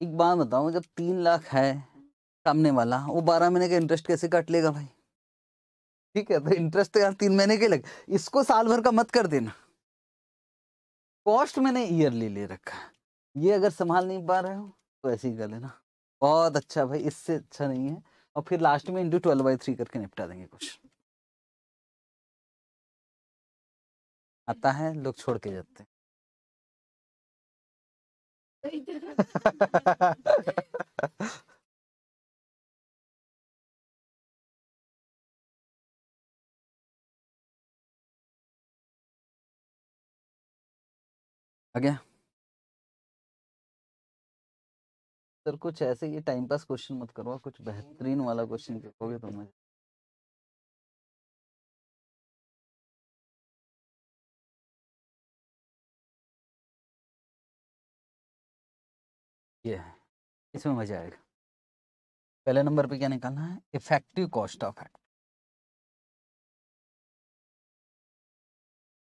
एक बात बताऊं जब तीन लाख है सामने वाला वो बारह महीने का इंटरेस्ट कैसे काट लेगा भाई ठीक है तो इंटरेस्ट तो यार तीन महीने के लग इसको साल भर का मत कर देना कॉस्ट मैंने ईयरली ले रखा है ये अगर संभाल नहीं पा रहे हो तो ऐसे ही कर लेना बहुत अच्छा भाई इससे अच्छा नहीं है और फिर लास्ट में इंटू ट्वेल्व बाई थ्री करके निपटा देंगे कुछ आता है लोग छोड़ के जाते हैं [laughs] आ गया सर कुछ ऐसे ये टाइम पास क्वेश्चन मत करो कुछ बेहतरीन वाला क्वेश्चन करोगे तो मैं ये इसमें मजा आएगा पहले नंबर पे क्या निकालना है effective cost of act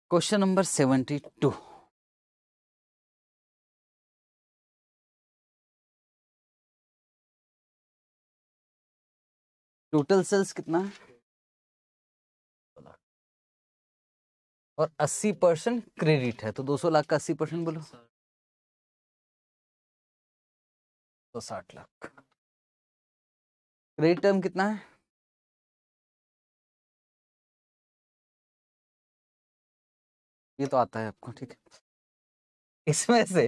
question number seventy two total sales कितना है और 80 परसेंट क्रेडिट है तो 200 लाख का 80 परसेंट बोलो तो 60 लाख क्रेडिट टर्म कितना है ये तो आता है आपको ठीक है इसमें से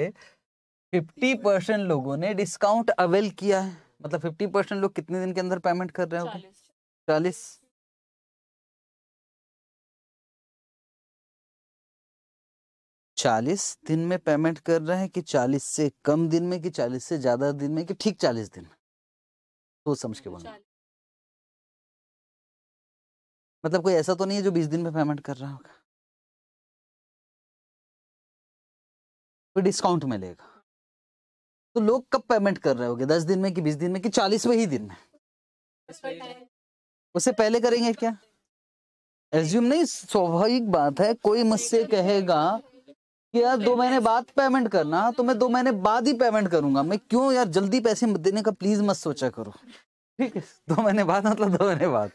50 परसेंट लोगों ने डिस्काउंट अवेल किया है मतलब फिफ्टी परसेंट लोग कितने दिन के अंदर पेमेंट कर रहे हो चालीस चालीस दिन में पेमेंट कर रहे हैं कि चालीस से कम दिन में कि चालीस से ज्यादा दिन में कि ठीक चालीस दिन में सोच समझ के बोलना मतलब कोई ऐसा तो नहीं है जो बीस दिन में पेमेंट कर रहा होगा कोई डिस्काउंट मिलेगा तो लोग कब पेमेंट कर रहे गए दस दिन में कि बीस दिन में कि चालीसवें ही दिन में उससे पहले करेंगे क्या एज्यूम नहीं स्वाभाविक बात है कोई मुझसे कहेगा कि यार दो महीने बाद पेमेंट करना तो मैं दो महीने बाद ही पेमेंट करूंगा मैं क्यों यार जल्दी पैसे देने का प्लीज मत सोचा करो ठीक है दो महीने बाद मतलब दो महीने बाद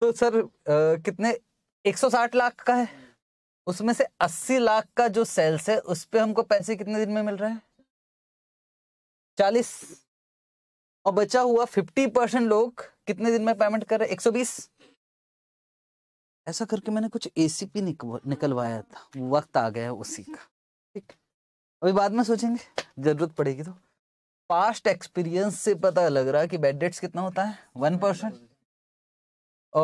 तो सर आ, कितने 160 लाख का है उसमें से 80 लाख का जो सेल्स है उस पर हमको पैसे कितने दिन में मिल रहे हैं चालीस और बचा हुआ फिफ्टी परसेंट लोग कितने दिन में पेमेंट कर रहे एक सौ बीस ऐसा करके मैंने कुछ एसीपी निकलवाया था वक्त आ गया उसी का ठीक अभी बाद में सोचेंगे जरूरत पड़ेगी तो पास्ट एक्सपीरियंस से पता लग रहा है कि बेड डेट्स कितना होता है वन परसेंट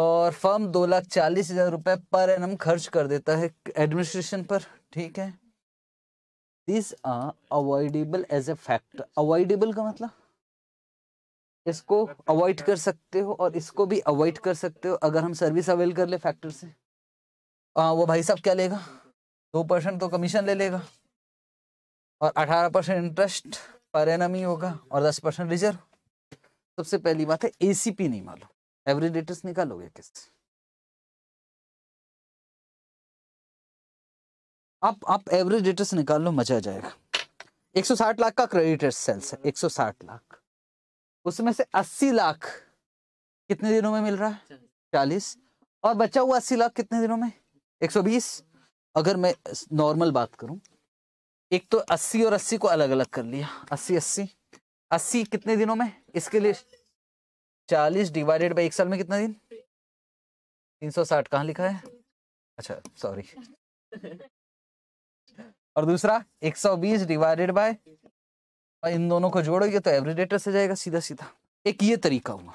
और फर्म दो लाख चालीस हजार रुपए पर एन खर्च कर देता है एडमिनिस्ट्रेशन पर ठीक है this are avoidable as a factor avoidable का मतलब इसको अवॉइड कर सकते हो और इसको भी अवॉइड कर सकते हो अगर हम सर्विस अवेल कर ले फैक्टर से आ, हाँ, वो भाई साहब क्या लेगा दो परसेंट तो कमीशन ले लेगा और अठारह परसेंट इंटरेस्ट पर एम ही होगा और दस परसेंट रिजर्व सबसे पहली बात है एसीपी नहीं मालूम एवरेज रेटर्स निकालोगे किससे आप आप एवरेज डेटर्स निकाल लो मजा आ जाएगा 160 लाख का क्रेडिटर्स सेल्स है 160 लाख उसमें से 80 लाख कितने दिनों में मिल रहा है 40 और बचा हुआ 80 लाख कितने दिनों में 120 अगर मैं नॉर्मल बात करूं एक तो 80 और 80 को अलग अलग कर लिया 80 80 80 कितने दिनों में इसके लिए 40 डिवाइडेड बाई एक साल में कितना दिन तीन सौ कहाँ लिखा है अच्छा सॉरी और दूसरा 120 डिवाइडेड बाय और इन दोनों को जोड़ोगे तो डेटर से जाएगा सीधा सीधा एक ये तरीका हुआ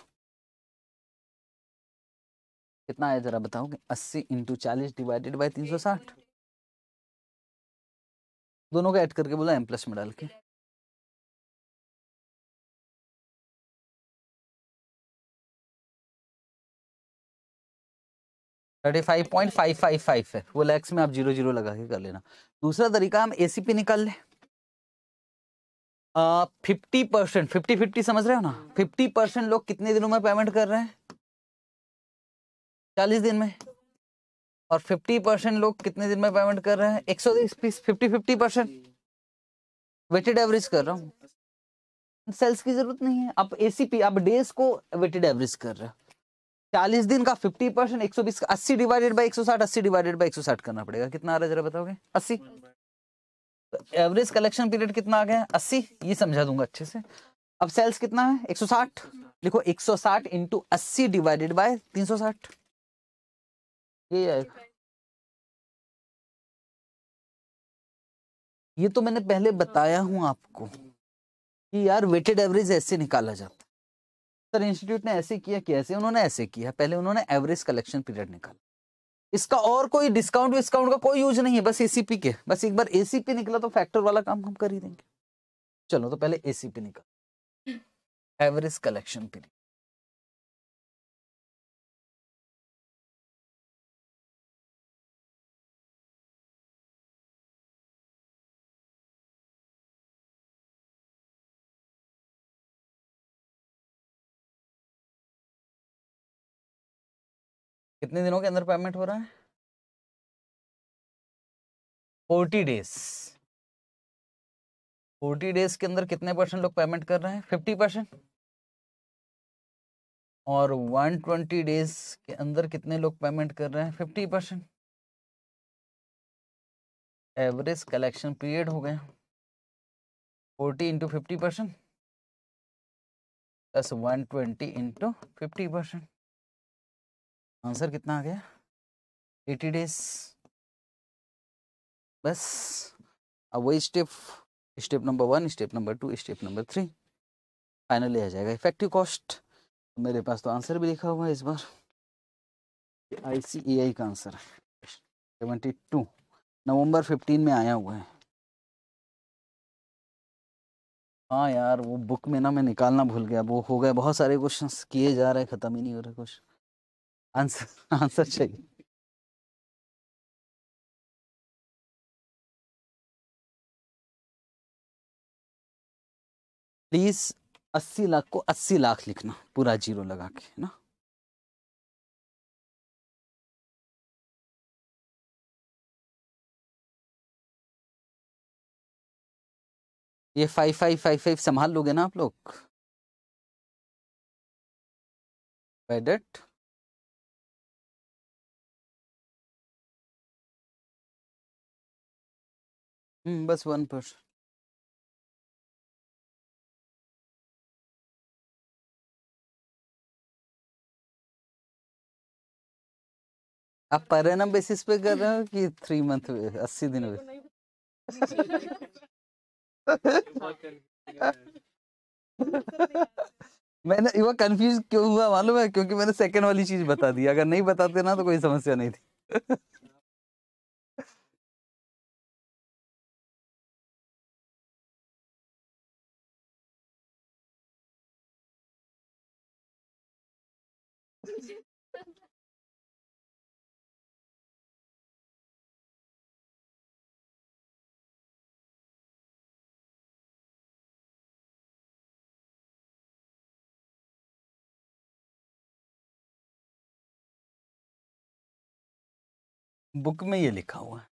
कितना आया जरा बताओगे 80 इंटू चालीस डिवाइडेड बाय तीन सौ साठ दोनों को ऐड करके बोला एम प्लस में डाल के thirty five point five five five है वो लैक्स में आप जीरो जीरो लगा के कर लेना दूसरा तरीका हम एसीपी निकाल लें फिफ्टी परसेंट फिफ्टी फिफ्टी समझ रहे हो ना फिफ्टी परसेंट लोग कितने दिनों में पेमेंट कर रहे हैं चालीस दिन में और फिफ्टी परसेंट लोग कितने दिन में पेमेंट कर रहे हैं एक सौ fifty fifty percent weighted average कर रहा हूँ सेल्स की जरूरत नहीं है आप एसीपी आप डेज को वेटेड एवरेज कर रहे हो चालीस दिन का फिफ्टी परसेंट एक सौ बीस अस्सी डिवाइडेड बाई एक सौ साठ अस्सी डिवाइडेड बाई एक सौ साठ करना पड़ेगा कितना आ रहा है जरा बताओगे अस्सी तो एवरेज कलेक्शन पीरियड कितना आ गया अस्सी ये समझा दूंगा अच्छे से अब सेल्स कितना है एक सौ साठ लिखो एक सौ साठ इंटू अस्सी डिवाइडेड बाय तीन सौ साठ ये आएगा ये तो मैंने पहले बताया हूं आपको कि यार वेटेड एवरेज ऐसे निकाला जाता सर इंस्टीट्यूट ने ऐसे किया ऐसे उन्होंने ऐसे किया पहले उन्होंने एवरेज कलेक्शन पीरियड निकाला इसका और कोई डिस्काउंट विस्काउंट का कोई यूज नहीं है बस एसीपी के बस एक बार एसीपी निकला तो फैक्टर वाला काम हम कर ही देंगे चलो तो पहले एसीपी निकाल हम्म। एवरेज कलेक्शन पीरियड कितने दिनों के अंदर पेमेंट हो रहा है फोर्टी डेज फोर्टी डेज के अंदर कितने परसेंट लोग पेमेंट कर रहे हैं फिफ्टी परसेंट और वन ट्वेंटी डेज के अंदर कितने लोग पेमेंट कर रहे हैं fifty percent average collection period हो गया forty into fifty percent plus one twenty into fifty percent answer कितना आ गया एटी डेज बस अब वही step step number one step number two step number three finally आ जाएगा इफेक्टिव कॉस्ट मेरे पास तो आंसर भी लिखा हुआ है इस बार आई सी ए आई का answer seventy two November fifteen में आया हुआ है हाँ यार वो बुक में ना मैं निकालना भूल गया वो हो गया बहुत सारे क्वेश्चंस किए जा रहे हैं ख़त्म ही नहीं हो रहे कुछ आंसर आंसर चाहिए प्लीज अस्सी लाख को अस्सी लाख लिखना पूरा जीरो लगा के है ना ये फाइव फाइव फाइव फाइव संभाल लोगे ना आप लोग एडेट बस वन पर। आप पर एनम बेसिस पे कर रहे हो कि थ्री मंथ पे दिन पे? मैंने वो कंफ्यूज क्यों हुआ मालूम है क्योंकि मैंने सेकंड वाली चीज बता दी अगर नहीं बताते ना तो कोई समस्या नहीं थी बुक में ये लिखा हुआ है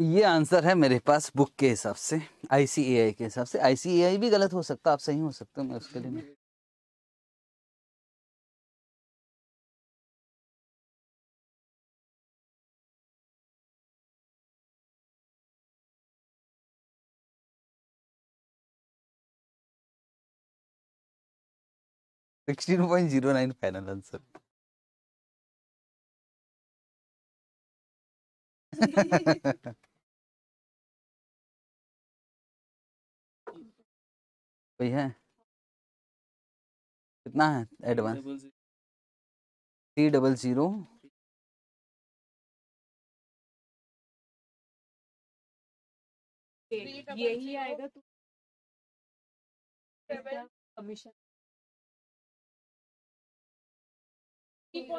ये आंसर है मेरे पास बुक के हिसाब से आईसीएआई के हिसाब से आईसीएआई भी गलत हो सकता आप सही हो सकते हो मैं उसके लिए 16.09 फाइनल आंसर कोई है कितना है एडवांस थ्री डबल जीरो यही आएगा तो। कमीशन अब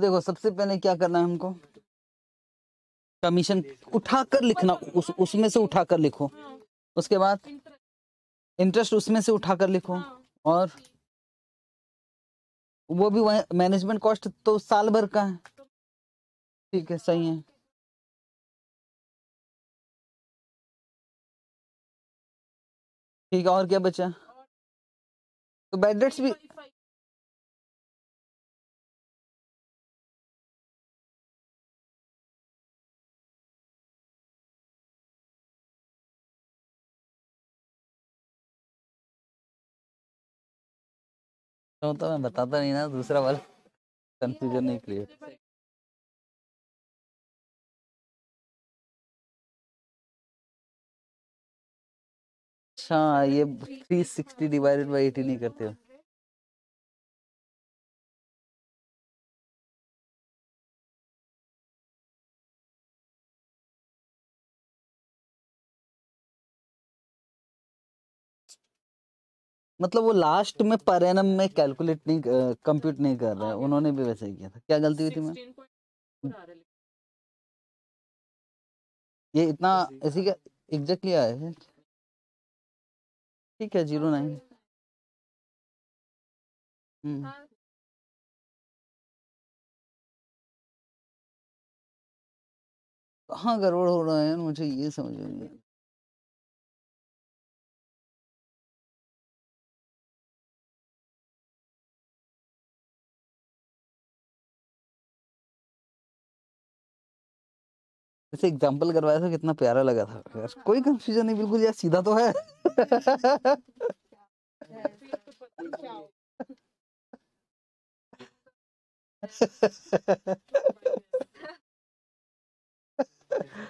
देखो सबसे पहले क्या करना है हमको कमीशन उठाकर लिखना उस उसमें से उठाकर लिखो उसके बाद इंटरेस्ट उसमें से उठाकर लिखो और वो भी वह मैनेजमेंट कॉस्ट तो साल भर का है ठीक है सही है ठीक है और क्या बचा तो बेड भी तो, तो मैं बताता नहीं ना दूसरा वाला कंफ्यूजन नहीं क्लियर तो अच्छा ये three sixty divided by eighty नहीं करते हो मतलब वो लास्ट में पर एनम में कैलकुलेट नहीं कंप्यूट नहीं कर रहा है उन्होंने भी वैसे ही किया था क्या गलती हुई थी मैं हम्म। ये इतना ऐसी क्या एग्जैक्टली आया है ठीक है जीरो नाइन हम्म। हाँ। कहा गड़बड़ हो रहा है मुझे ये समझ नहीं जैसे एग्जाम्पल करवाया था कितना प्यारा लगा था यार कोई कंफ्यूजन नहीं बिल्कुल यार सीधा तो है [laughs] [laughs] [laughs]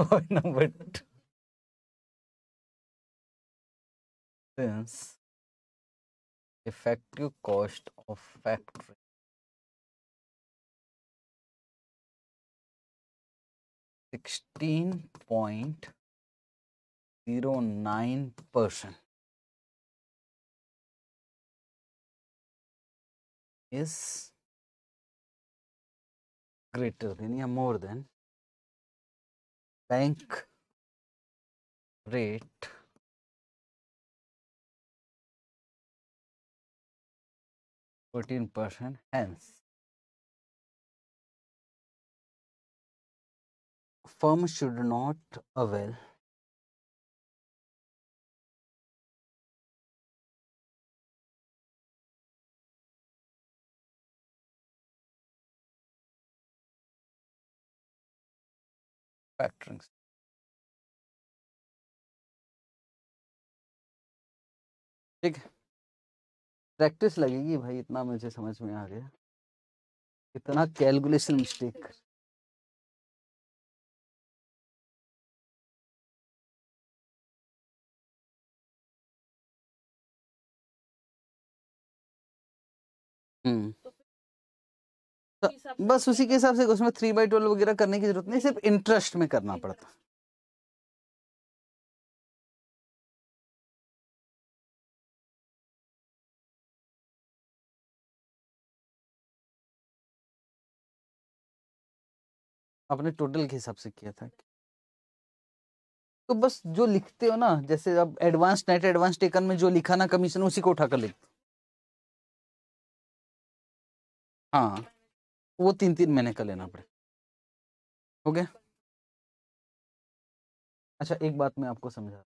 oh, no, but since effective cost of factory sixteen point zero nine percent is greater than or more than bank rate fourteen percent hence firm should not avail factoring ठीक प्रैक्टिस लगेगी भाई इतना मुझे समझ में आ गया इतना कैलकुलेशन मिस्टेक हम्म तो बस उसी के हिसाब से उसमें थ्री बाई ट्वेल्व वगैरह करने की जरूरत नहीं सिर्फ इंटरेस्ट में करना पड़ता आपने टोटल के हिसाब से किया था तो बस जो लिखते हो ना जैसे अब एडवांस नेट एडवांस टेकन में जो लिखा ना कमीशन उसी को उठाकर लिख हाँ वो तीन तीन महीने का लेना हो ओके अच्छा एक बात मैं आपको समझा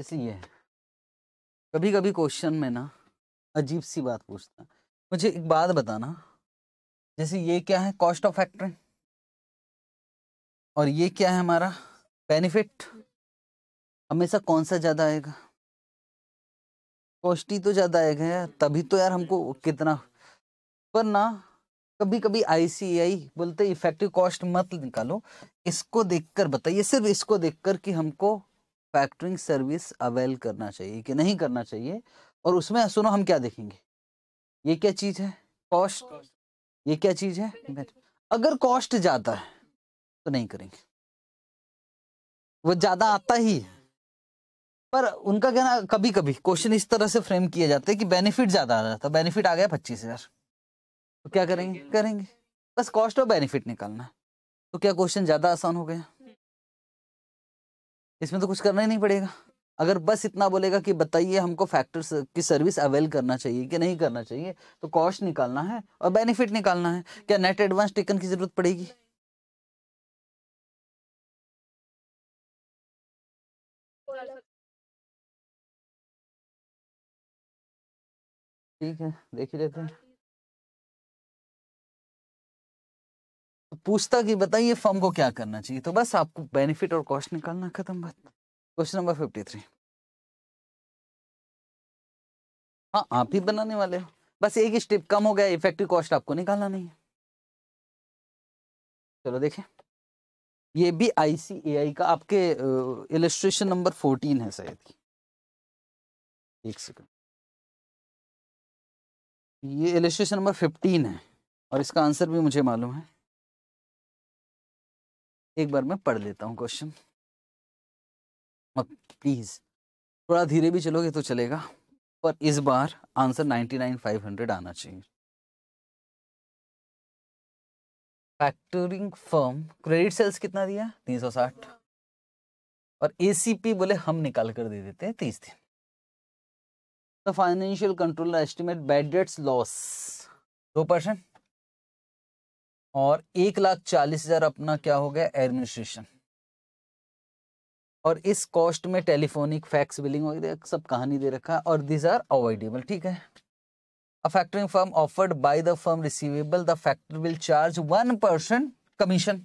जैसे ये है कभी कभी क्वेश्चन में ना अजीब सी बात पूछता मुझे एक बात बताना जैसे ये क्या है कॉस्ट ऑफ फैक्टरिंग और ये क्या है हमारा बेनिफिट हमेशा कौन सा ज़्यादा आएगा कॉस्टली तो ज़्यादा हैं तभी तो यार हमको कितना पर ना कभी कभी आईसीआई बोलते इफेक्टिव कॉस्ट मत निकालो इसको देखकर बताइए सिर्फ इसको देखकर कि हमको फैक्टरिंग सर्विस अवेल करना चाहिए कि नहीं करना चाहिए और उसमें सुनो हम क्या देखेंगे ये क्या चीज़ है कॉस्ट ये क्या चीज़ है अगर कॉस्ट ज़्यादा है तो नहीं करेंगे वो ज़्यादा आता ही है पर उनका कहना कभी कभी क्वेश्चन इस तरह से फ्रेम किए जाते हैं कि बेनिफिट ज्यादा आ रहा था तो बेनिफिट आ गया पच्चीस हजार तो क्या करेंगे करेंगे बस कॉस्ट और बेनिफिट निकालना तो क्या क्वेश्चन ज्यादा आसान हो गया इसमें तो कुछ करना ही नहीं पड़ेगा अगर बस इतना बोलेगा कि बताइए हमको फैक्टर्स की सर्विस अवेल करना चाहिए कि नहीं करना चाहिए तो कॉस्ट निकालना है और बेनिफिट निकालना है क्या नेट एडवांस टिकन की जरूरत पड़ेगी ठीक है देख लेते हैं हाँ, तो पूछता कि बताइए फर्म को क्या करना चाहिए तो बस आपको बेनिफिट और कॉस्ट निकालना खत्म बात क्वेश्चन नंबर फिफ्टी थ्री हाँ आप ही बनाने वाले हो बस एक ही स्टेप कम हो गया इफेक्टिव कॉस्ट आपको निकालना नहीं है चलो देखें ये भी आईसीएआई का आपके इलस्ट्रेशन नंबर फोर्टीन है शायद एक सेकंड ये एलिस्ट्रेशन नंबर फिफ्टीन है और इसका आंसर भी मुझे मालूम है एक बार मैं पढ़ लेता हूँ क्वेश्चन और प्लीज़ थोड़ा धीरे भी चलोगे तो चलेगा पर इस बार answer ninety nine five hundred आना चाहिए फैक्टरिंग फर्म क्रेडिट सेल्स कितना दिया तीन सौ साठ और एसीपी बोले हम निकाल कर दे देते हैं तीस दिन the financial controller estimate bad debts loss दो परसेंट और एक लाख चालीस हजार अपना क्या हो गया एडमिनिस्ट्रेशन और इस कॉस्ट में टेलीफोनिक फैक्स बिलिंग वगैरह सब कहानी दे रखा है और दिज आर अवॉइडेबल ठीक है a factoring firm offered by the firm receivable the factor will charge one percent commission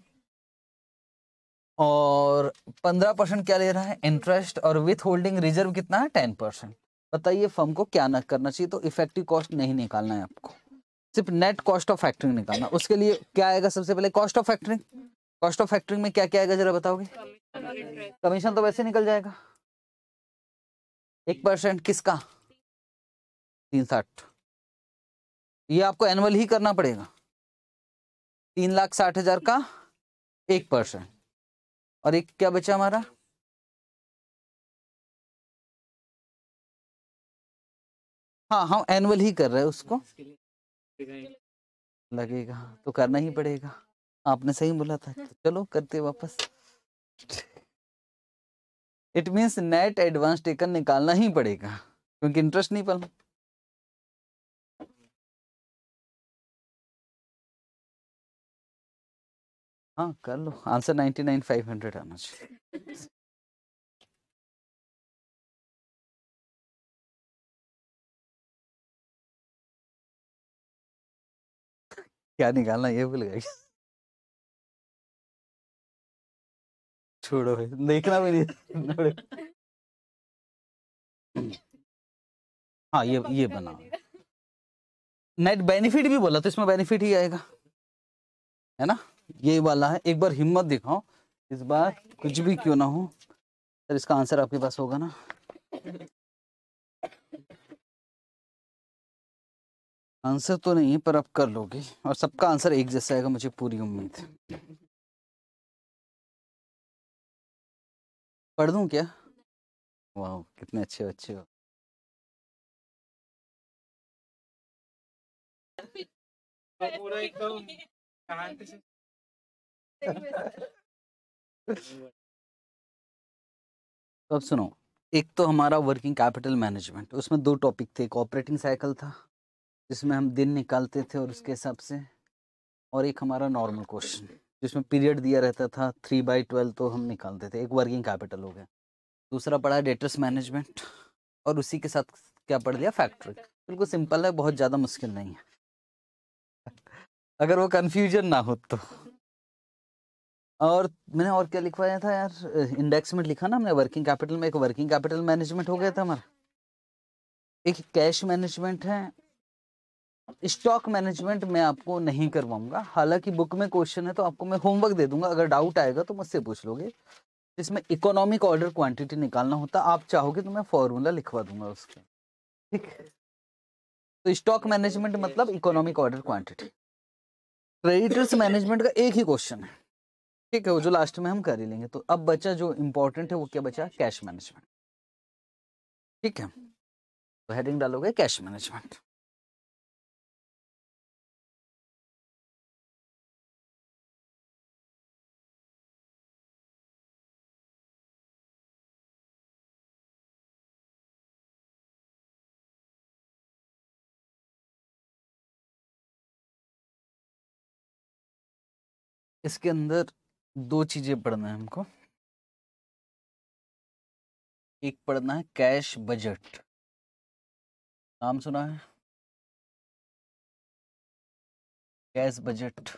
और पंद्रह परसेंट क्या ले रहा है इंटरेस्ट और विथ होल्डिंग रिजर्व कितना है टेन परसेंट बताइए फर्म को क्या ना करना चाहिए तो इफेक्टिव कॉस्ट नहीं निकालना है आपको सिर्फ नेट कॉस्ट ऑफ फैक्टरिंग निकालना उसके लिए क्या आएगा सबसे पहले cost of factoring cost of factoring में क्या क्या आएगा जरा बताओगे कमीशन तो वैसे निकल जाएगा एक परसेंट किसका तीन साठ ये आपको एनुअल ही करना पड़ेगा तीन लाख साठ हजार का एक परसेंट और एक क्या बचा हमारा हाँ हम एनुअल ही कर रहे हैं उसको लगेगा तो करना ही पड़ेगा आपने सही बोला था तो चलो करते वापस it means net advance taken निकालना ही पड़ेगा क्योंकि इंटरेस्ट नहीं पल हाँ कर लो answer ninety nine five hundred आना चाहिए [laughs] [laughs] क्या निकालना ये भूल गए छोड़ो देखना भी नहीं हाँ ये ये बना नेट बेनिफिट भी बोला तो इसमें बेनिफिट ही आएगा है ना ये वाला है एक बार हिम्मत दिखाओ इस बार कुछ भी क्यों ना हो सर इसका आंसर आपके पास होगा ना आंसर तो नहीं है पर आप कर लोगे और सबका आंसर एक जैसा आएगा मुझे पूरी उम्मीद है पढ़ दूं क्या वाह कितने अच्छे अच्छे हो तो अब सुनो एक तो हमारा वर्किंग कैपिटल मैनेजमेंट उसमें दो टॉपिक थे एक ऑपरेटिंग साइकिल था जिसमें हम दिन निकालते थे और उसके हिसाब से और एक हमारा नॉर्मल क्वेश्चन जिसमें पीरियड दिया रहता था थ्री बाई ट्वेल्व तो हम निकालते थे एक वर्किंग कैपिटल हो गया दूसरा पढ़ा डेटर्स मैनेजमेंट और उसी के साथ क्या पढ़ लिया फैक्ट्री बिल्कुल सिंपल है बहुत ज़्यादा मुश्किल नहीं है अगर वो कन्फ्यूजन ना हो तो और मैंने और क्या लिखवाया था यार इंडेक्स में लिखा ना हमने वर्किंग कैपिटल में एक वर्किंग कैपिटल मैनेजमेंट हो गया था हमारा एक कैश मैनेजमेंट है स्टॉक मैनेजमेंट मैं आपको नहीं करवाऊंगा हालांकि बुक में क्वेश्चन है तो आपको मैं होमवर्क दे दूंगा अगर डाउट आएगा तो मुझसे पूछ लोगे इसमें इकोनॉमिक ऑर्डर क्वांटिटी निकालना होता आप चाहोगे तो मैं फॉर्मूला लिखवा दूंगा उसके ठीक तो स्टॉक मैनेजमेंट मतलब economic order quantity creditors management का एक ही क्वेश्चन है ठीक है वो जो लास्ट में हम कर ही लेंगे तो अब बचा जो इंपॉर्टेंट है वो क्या बचा कैश मैनेजमेंट ठीक है तो हेडिंग डालोगे कैश मैनेजमेंट इसके अंदर दो चीज़ें पढ़ना है हमको एक पढ़ना है कैश बजट नाम सुना है कैश बजट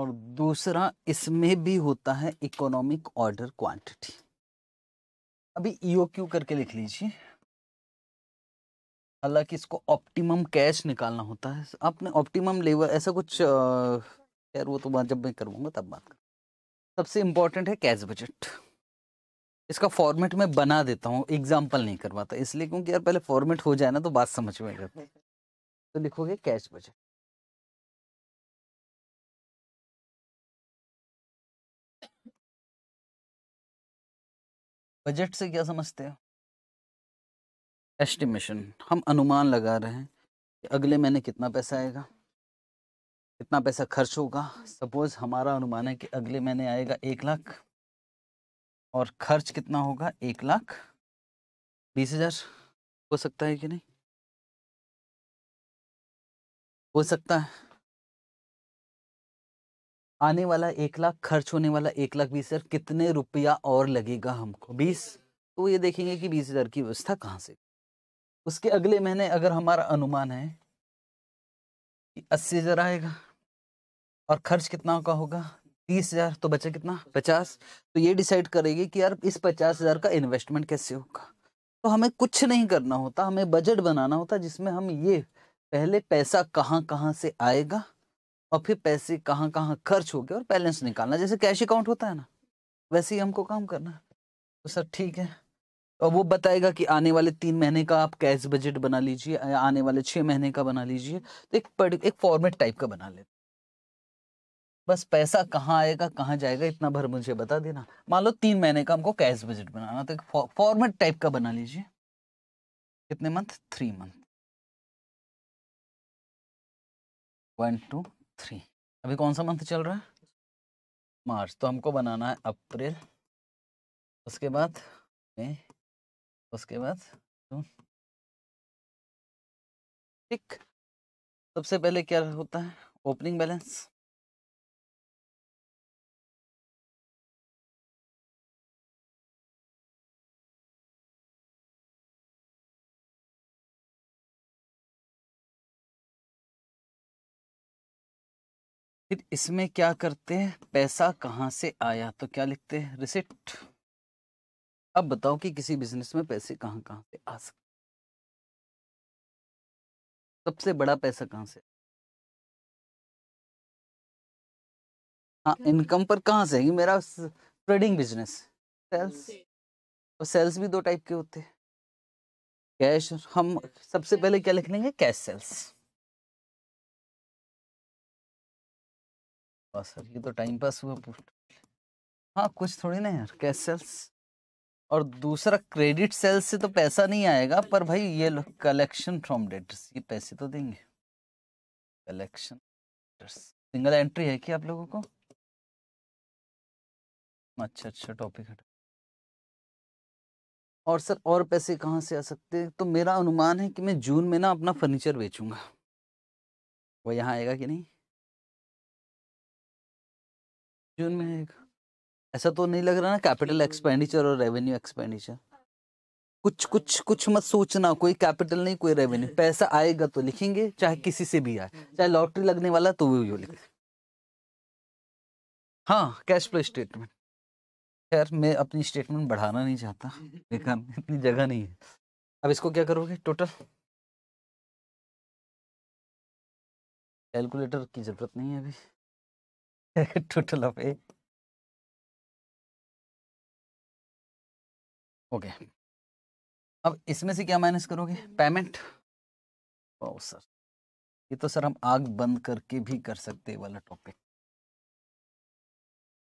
और दूसरा इसमें भी होता है इकोनॉमिक ऑर्डर क्वांटिटी अभी ईओ e क्यू करके लिख लीजिए हालांकि इसको ऑप्टिमम कैश निकालना होता है आपने ऑप्टिमम लेवल ऐसा कुछ खैर वो तो बात जब मैं करूँगा तब बात कर सबसे इम्पोर्टेंट है कैश बजट इसका फॉर्मेट मैं बना देता हूँ एग्जाम्पल नहीं करवाता इसलिए क्योंकि यार पहले फॉर्मेट हो जाए ना तो बात समझ में जाती तो लिखोगे कैश बजट बजट से क्या समझते हो एस्टिमेशन हम अनुमान लगा रहे हैं कि अगले महीने कितना पैसा आएगा कितना पैसा खर्च होगा सपोज़ हमारा अनुमान है कि अगले महीने आएगा एक लाख और खर्च कितना होगा एक लाख बीस हज़ार हो सकता है कि नहीं हो सकता है आने वाला एक लाख खर्च होने वाला एक लाख बीस हज़ार कितने रुपया और लगेगा हमको बीस तो ये देखेंगे कि बीस हज़ार की व्यवस्था कहाँ से उसके अगले महीने अगर हमारा अनुमान है कि अस्सी हज़ार आएगा और खर्च कितना का होगा तीस हज़ार तो बचा कितना पचास तो ये डिसाइड करेगी कि यार इस पचास हज़ार का इन्वेस्टमेंट कैसे होगा तो हमें कुछ नहीं करना होता हमें बजट बनाना होता जिसमें हम ये पहले पैसा कहाँ कहाँ से आएगा और फिर पैसे कहाँ कहाँ खर्च हो गए और बैलेंस निकालना जैसे कैश अकाउंट होता है ना वैसे ही हमको काम करना तो सर ठीक है और वो बताएगा कि आने वाले तीन महीने का आप कैश बजट बना लीजिए आने वाले छः महीने का बना लीजिए तो एक पर एक फॉर्मेट टाइप का बना लेते बस पैसा कहाँ आएगा कहाँ जाएगा इतना भर मुझे बता देना मान लो तीन महीने का हमको कैश बजट बनाना तो एक फॉर्मेट टाइप का बना लीजिए कितने month three month one two three अभी कौन सा मंथ चल रहा है मार्च तो हमको बनाना है अप्रैल उसके बाद मई उसके बाद तो ठीक सबसे पहले क्या होता है ओपनिंग बैलेंस फिर इसमें क्या करते हैं पैसा कहाँ से आया तो क्या लिखते हैं रिसिप्ट अब बताओ कि किसी बिजनेस में पैसे कहाँ कहाँ से आ सकते सबसे बड़ा पैसा कहाँ से हाँ इनकम पर कहाँ से है मेरा ट्रेडिंग बिजनेस सेल्स और सेल्स भी दो टाइप के होते हैं कैश हम सबसे पहले क्या लिख लेंगे कैश सेल्स बस ये तो टाइम पास हुआ हाँ कुछ थोड़ी ना यार कैश सेल्स और दूसरा क्रेडिट सेल से तो पैसा नहीं आएगा पर भाई ये कलेक्शन फ्रॉम डेटर्स ये पैसे तो देंगे कलेक्शन सिंगल एंट्री है क्या आप लोगों को अच्छा अच्छा टॉपिक है और सर और पैसे कहाँ से आ सकते हैं तो मेरा अनुमान है कि मैं जून में ना अपना फर्नीचर बेचूंगा वो यहाँ आएगा कि नहीं जून में आएगा ऐसा तो नहीं लग रहा ना कैपिटल हम्म। एक्सपेंडिचर और रेवेन्यू एक्सपेंडिचर कुछ कुछ कुछ मत सोचना कोई कैपिटल नहीं कोई रेवेन्यू [laughs] पैसा आएगा तो लिखेंगे चाहे हम्म। किसी से भी आए हम्म। चाहे लॉटरी लगने वाला तो वो लिख हाँ कैश फ्लो स्टेटमेंट खैर मैं अपनी स्टेटमेंट बढ़ाना नहीं चाहता लेकिन इतनी जगह नहीं है अब इसको क्या करोगे टोटल कैलकुलेटर की जरूरत नहीं है अभी [laughs] टोटल ऑफ ए ओके अब इसमें से क्या माइनस करोगे पेमेंट ओ सर ये तो सर हम आग बंद करके भी कर सकते वाला टॉपिक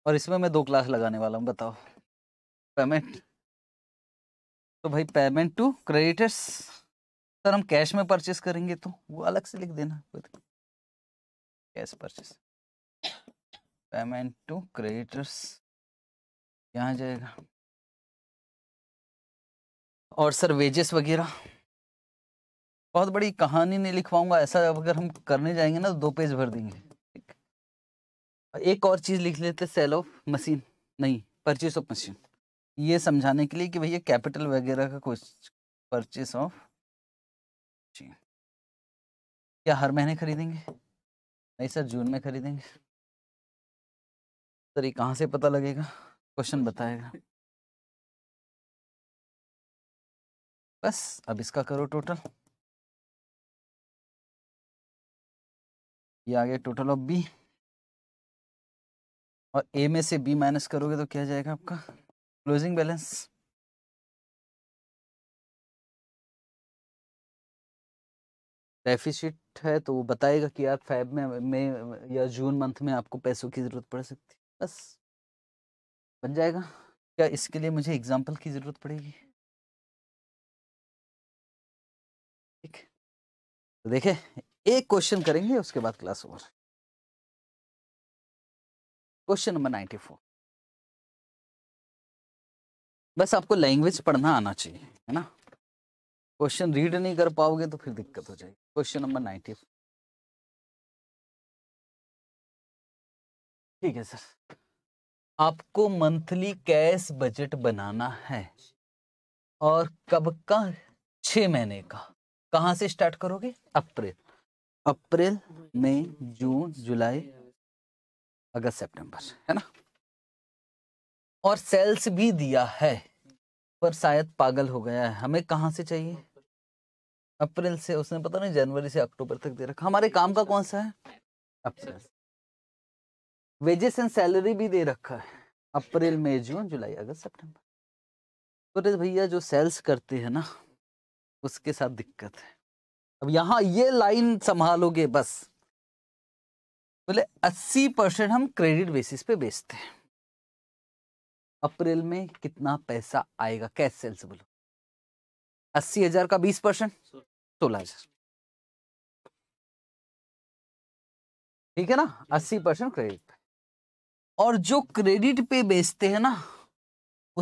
और इसमें मैं दो क्लास लगाने वाला हूँ बताओ पेमेंट तो भाई पेमेंट टू क्रेडिटर्स सर हम कैश में परचेस करेंगे तो वो अलग से लिख देना cash purchase payment to creditors यहाँ जाएगा और सर वेजेस वगैरह बहुत बड़ी कहानी नहीं लिखवाऊंगा ऐसा अगर हम करने जाएंगे ना तो दो पेज भर देंगे ठीक एक और चीज़ लिख लेते सेल ऑफ मशीन नहीं परचेस ऑफ मशीन ये समझाने के लिए कि भैया कैपिटल वगैरह का कुछ परचेस ऑफ जी क्या हर महीने खरीदेंगे नहीं सर जून में खरीदेंगे सर ये कहाँ से पता लगेगा क्वेश्चन बताएगा बस अब इसका करो टोटल ये आ गया टोटल ऑफ बी और ए में से बी माइनस करोगे तो क्या जाएगा आपका क्लोजिंग बैलेंस डेफिसिट है तो वो बताएगा कि यार फैब में में या जून मंथ में आपको पैसों की ज़रूरत पड़ सकती है बस बन जाएगा क्या इसके लिए मुझे एग्जाम्पल की ज़रूरत पड़ेगी तो देखे एक क्वेश्चन करेंगे उसके बाद class over question number ninety four बस आपको लैंग्वेज पढ़ना आना चाहिए है ना क्वेश्चन रीड नहीं कर पाओगे तो फिर दिक्कत हो जाएगी क्वेश्चन नंबर नाइन्टी ठीक है सर आपको मंथली कैश बजट बनाना है और कब का छ महीने का कहाँ से स्टार्ट करोगे अप्रैल अप्रैल मई जून जुलाई अगस्त सितंबर है ना और सेल्स भी दिया है पर शायद पागल हो गया है हमें कहाँ से चाहिए अप्रैल से उसने पता नहीं जनवरी से अक्टूबर तक दे रखा हमारे काम का कौन सा है अप्रैल वेजेस एंड सैलरी भी दे रखा है अप्रैल मई जून जुलाई अगस्त सितंबर तो भैया जो सेल्स करते हैं ना उसके साथ दिक्कत है अब यहाँ ये लाइन संभालोगे बस बोले अस्सी परसेंट हम क्रेडिट बेसिस पे बेचते हैं अप्रैल में कितना पैसा आएगा कैश सेल्स बोलो अस्सी हजार का बीस परसेंट सोलह हजार ठीक है ना अस्सी परसेंट क्रेडिट पे और जो क्रेडिट पे बेचते हैं ना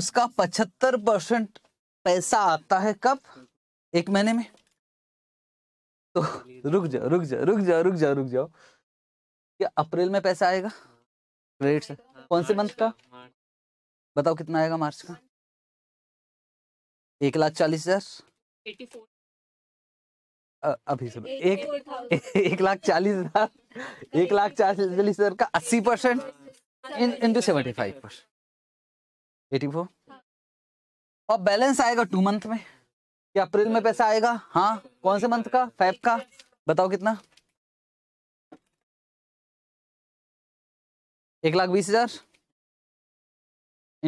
उसका पचहत्तर परसेंट पैसा आता है कब एक महीने में तो रुक जाओ रुक जाओ रुक जाओ रुक जाओ रुक जाओ क्या अप्रैल में पैसा आएगा क्रेडिट से हाँ, कौन से मंथ का बताओ कितना आएगा मार्च का एक लाख चालीस हजार अभी सुनो एक [laughs] एक लाख चालीस हजार एक लाख चालीस हजार का अस्सी परसेंट हाँ, हाँ, इन into seventy five percent eighty four और बैलेंस आएगा टू मंथ में कि अप्रैल में पैसा आएगा हाँ कौन से मंथ का फाइव का बताओ कितना एक लाख बीस हजार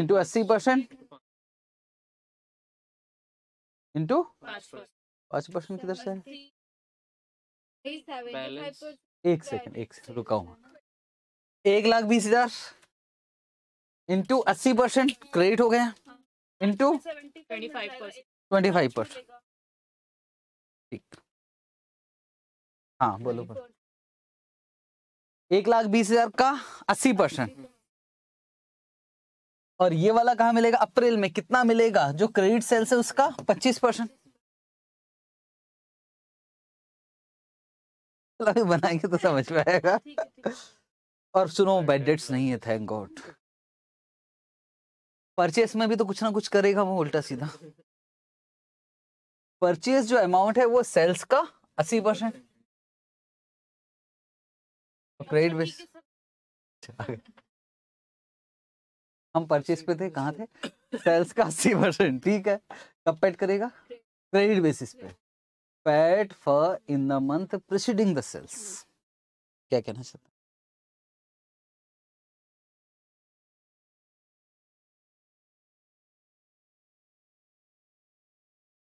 इंटू अस्सी परसेंट इंटू पांच परसेंट किधर से एक सेकंड एक सेकंड रुका एक लाख बीस हजार इंटू अस्सी परसेंट क्रेडिट हो गया into twenty five percent twenty five percent ठीक हाँ बोलो बोलो एक लाख बीस हजार का अस्सी परसेंट और ये वाला कहा मिलेगा अप्रैल में कितना मिलेगा जो क्रेडिट सेल्स से है उसका पच्चीस परसेंट बनाएंगे तो समझ में आएगा और सुनो बेड डेट्स नहीं है थैंक गॉड परचेस में भी तो कुछ ना कुछ करेगा वो उल्टा सीधा परचेज जो अमाउंट है वो सेल्स का अस्सी परसेंट क्रेडिट बेस हम परचेज पे थे कहाँ थे सेल्स का अस्सी परसेंट ठीक है कब पेट करेगा क्रेडिट बेसिस पे paid for in the month preceding the sales क्या कहना चाहते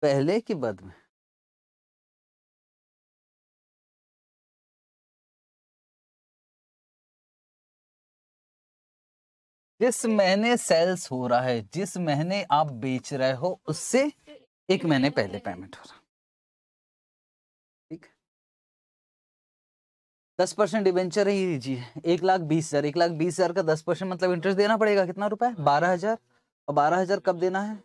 पहले की बाद में जिस महीने सेल्स हो रहा है जिस महीने आप बेच रहे हो उससे एक महीने पहले पेमेंट हो रहा ठीक दस परसेंट डिवेंचर ही दीजिए एक लाख बीस हजार एक लाख बीस हजार का दस परसेंट मतलब इंटरेस्ट देना पड़ेगा कितना रुपए बारह हजार और बारह हजार कब देना है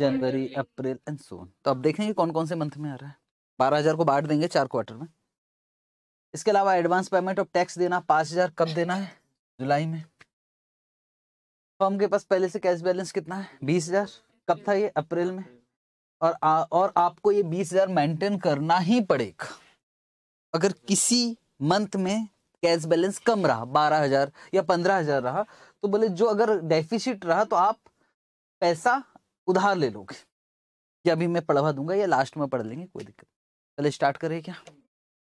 जनवरी अप्रैल एंड सोन तो अब देखेंगे कौन कौन से मंथ में आ रहा है बारह हजार को बांट देंगे चार क्वार्टर में इसके अलावा एडवांस पेमेंट और टैक्स देना पांच हजार कब देना है जुलाई में फर्म के पास पहले से कैश बैलेंस कितना है बीस हजार कब था ये अप्रैल में और आ, और आपको ये बीस हजार मेंटेन करना ही पड़ेगा अगर किसी मंथ में कैश बैलेंस कम रहा बारह हजार या पंद्रह हजार रहा तो बोले जो अगर डेफिसिट रहा तो आप पैसा उधार ले लोगे कि अभी मैं पढ़वा दूंगा या लास्ट में पढ़ लेंगे कोई दिक्कत पहले स्टार्ट करें क्या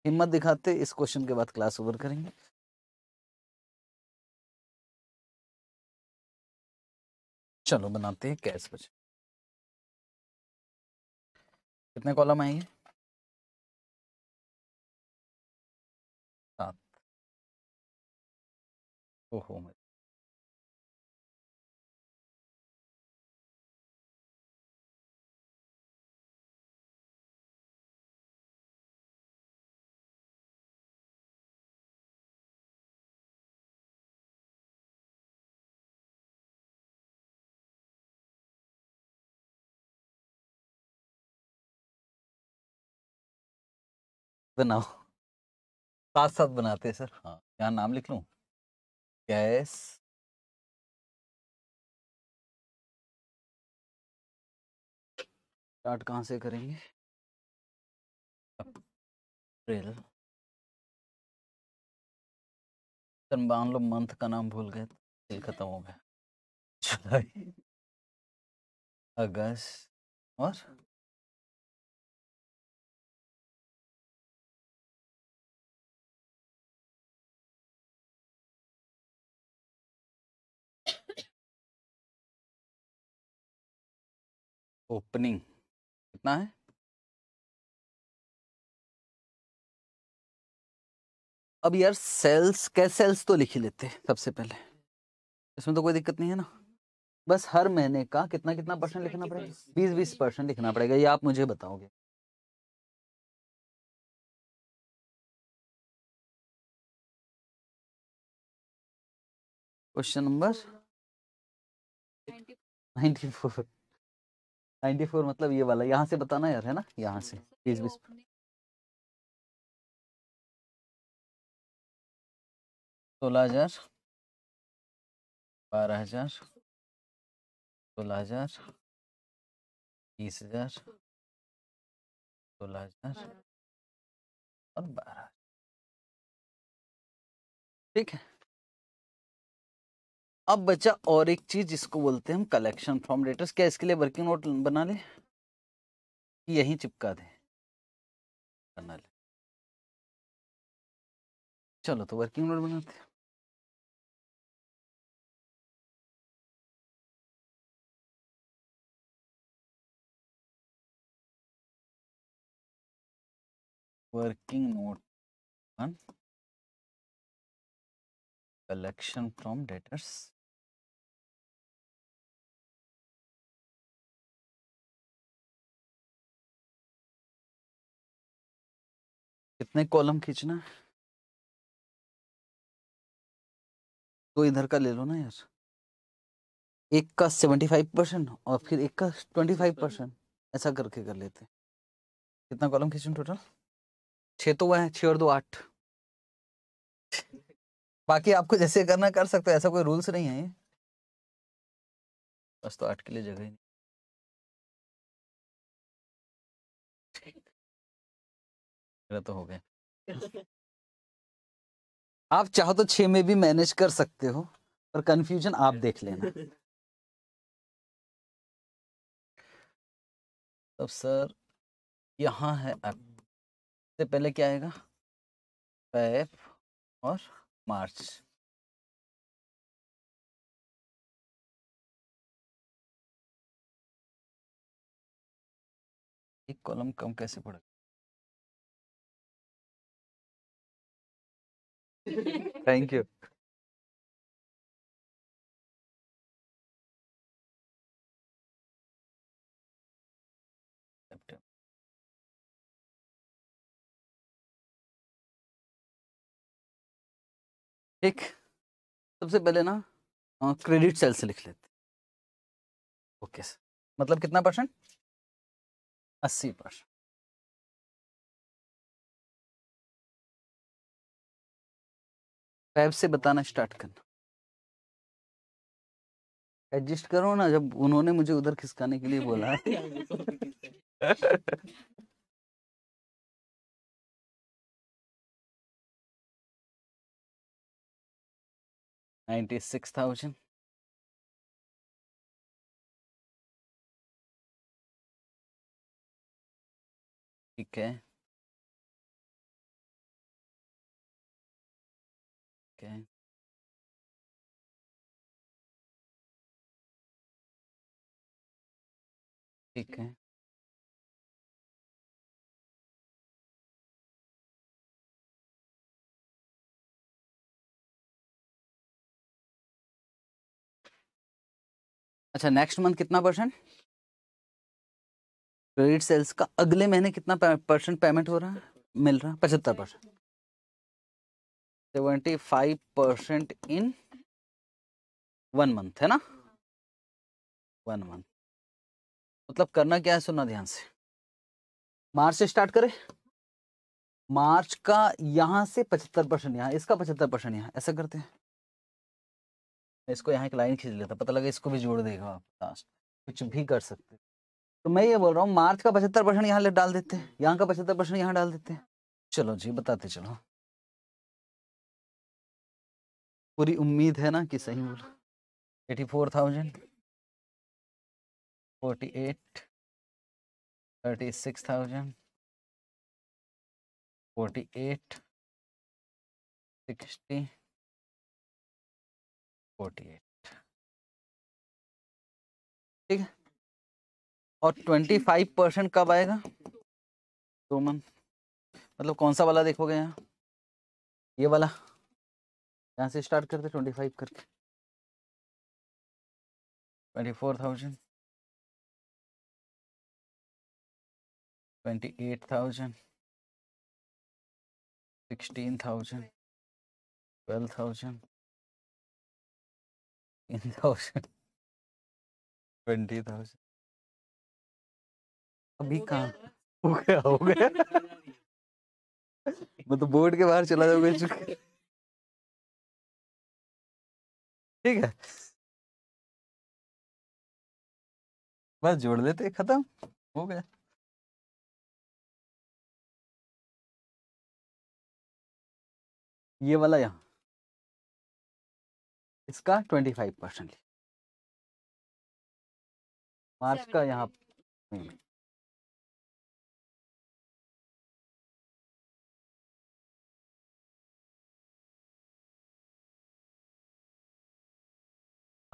हिम्मत दिखाते इस क्वेश्चन के बाद क्लास ओवर करेंगे चलो बनाते हैं कैश बजे कितने कॉलम आएंगे सात ओहो मेरे बनाओ साथ साथ बनाते हैं सर हाँ यहाँ नाम लिख लूँ गैस स्टार्ट कहाँ से करेंगे अप्रैल सर मान लो मंथ का नाम भूल गए दिल खत्म हो गया जुलाई अगस्त और ओपनिंग कितना है अब यार सेल्स कैसे सेल्स तो लिख ही लेते हैं सबसे पहले इसमें तो कोई दिक्कत नहीं है ना बस हर महीने का कितना कितना परसेंट लिखना पड़ेगा बीस बीस परसेंट लिखना पड़ेगा ये आप मुझे बताओगे question number ninety four ninety four मतलब ये वाला यहाँ से बताना यार है ना यहाँ से बीस तो बीस सोलह हजार बारह हजार सोलह हजार बीस हजार सोलह हजार और बारह ठीक है अब बचा और एक चीज जिसको बोलते हैं हम कलेक्शन फ्रॉम डेटर्स क्या इसके लिए वर्किंग नोट बना ले यही चिपका दे बना ले चलो तो वर्किंग नोट बनाते हैं working note one collection from debtors कितने कॉलम खींचना तो इधर का ले लो ना यार एक का सेवेंटी फाइव परसेंट और फिर एक का ट्वेंटी फाइव परसेंट ऐसा करके कर लेते कितना कॉलम खींचू टोटल छः तो वह है छः और दो आठ बाकी आपको जैसे करना कर सकते हो ऐसा कोई रूल्स नहीं है ये बस तो आठ के लिए जगह ही नहीं मेरा तो हो गया [laughs] आप चाहो तो छह में भी मैनेज कर सकते हो पर कंफ्यूजन आप देख लेना [laughs] अब सर यहाँ है अब पहले क्या आएगा पैप और मार्च एक कॉलम कम कैसे पड़ेगा थैंक [laughs] यू एक सबसे पहले ना क्रेडिट सेल से लिख लेते ओके okay, सर मतलब कितना परसेंट अस्सी परसेंट फाइव से बताना स्टार्ट करना एडजस्ट करो ना जब उन्होंने मुझे उधर खिसकाने के लिए बोला [laughs] तो नाइन्टी सिक्स थाउजेंड ठीक है Okay ठीक है अच्छा नेक्स्ट मंथ कितना परसेंट क्रेडिट सेल्स का अगले महीने कितना परसेंट पेमेंट हो रहा है मिल रहा पचहत्तर percent seventy five percent in one month है ना वन मंथ मतलब करना क्या है सुनना ध्यान से मार्च से स्टार्ट करें मार्च का यहां से पचहत्तर परसेंट यहाँ इसका पचहत्तर परसेंट यहां ऐसा करते हैं इसको यहाँ एक लाइन खींच लेता पता लगा इसको भी जोड़ देगा आप लास्ट कुछ भी कर सकते तो मैं ये बोल रहा हूँ मार्च का पचहत्तर परसेंट यहाँ डाल देते हैं यहाँ का पचहत्तर परसेंट यहाँ डाल देते हैं चलो जी बताते चलो पूरी उम्मीद है ना कि सही बोला eighty four thousand forty eight thirty six thousand forty eight sixty forty eight ठीक है और ट्वेंटी फाइव परसेंट कब आएगा दो मंथ मतलब कौन सा वाला देखोगे यहाँ ये वाला यहाँ से स्टार्ट करते ट्वेंटी फाइव करके twenty four thousand twenty eight thousand sixteen thousand twelve thousand teen thousand twenty thousand अभी कहाँ हो गया हो गया [laughs] मैं तो बोर्ड के बाहर चला जाऊंगा [laughs] ठीक है बस जोड़ लेते खत्म हो गया ये वाला यहाँ इसका ट्वेंटी फाइव परसेंट मार्च का यहाँ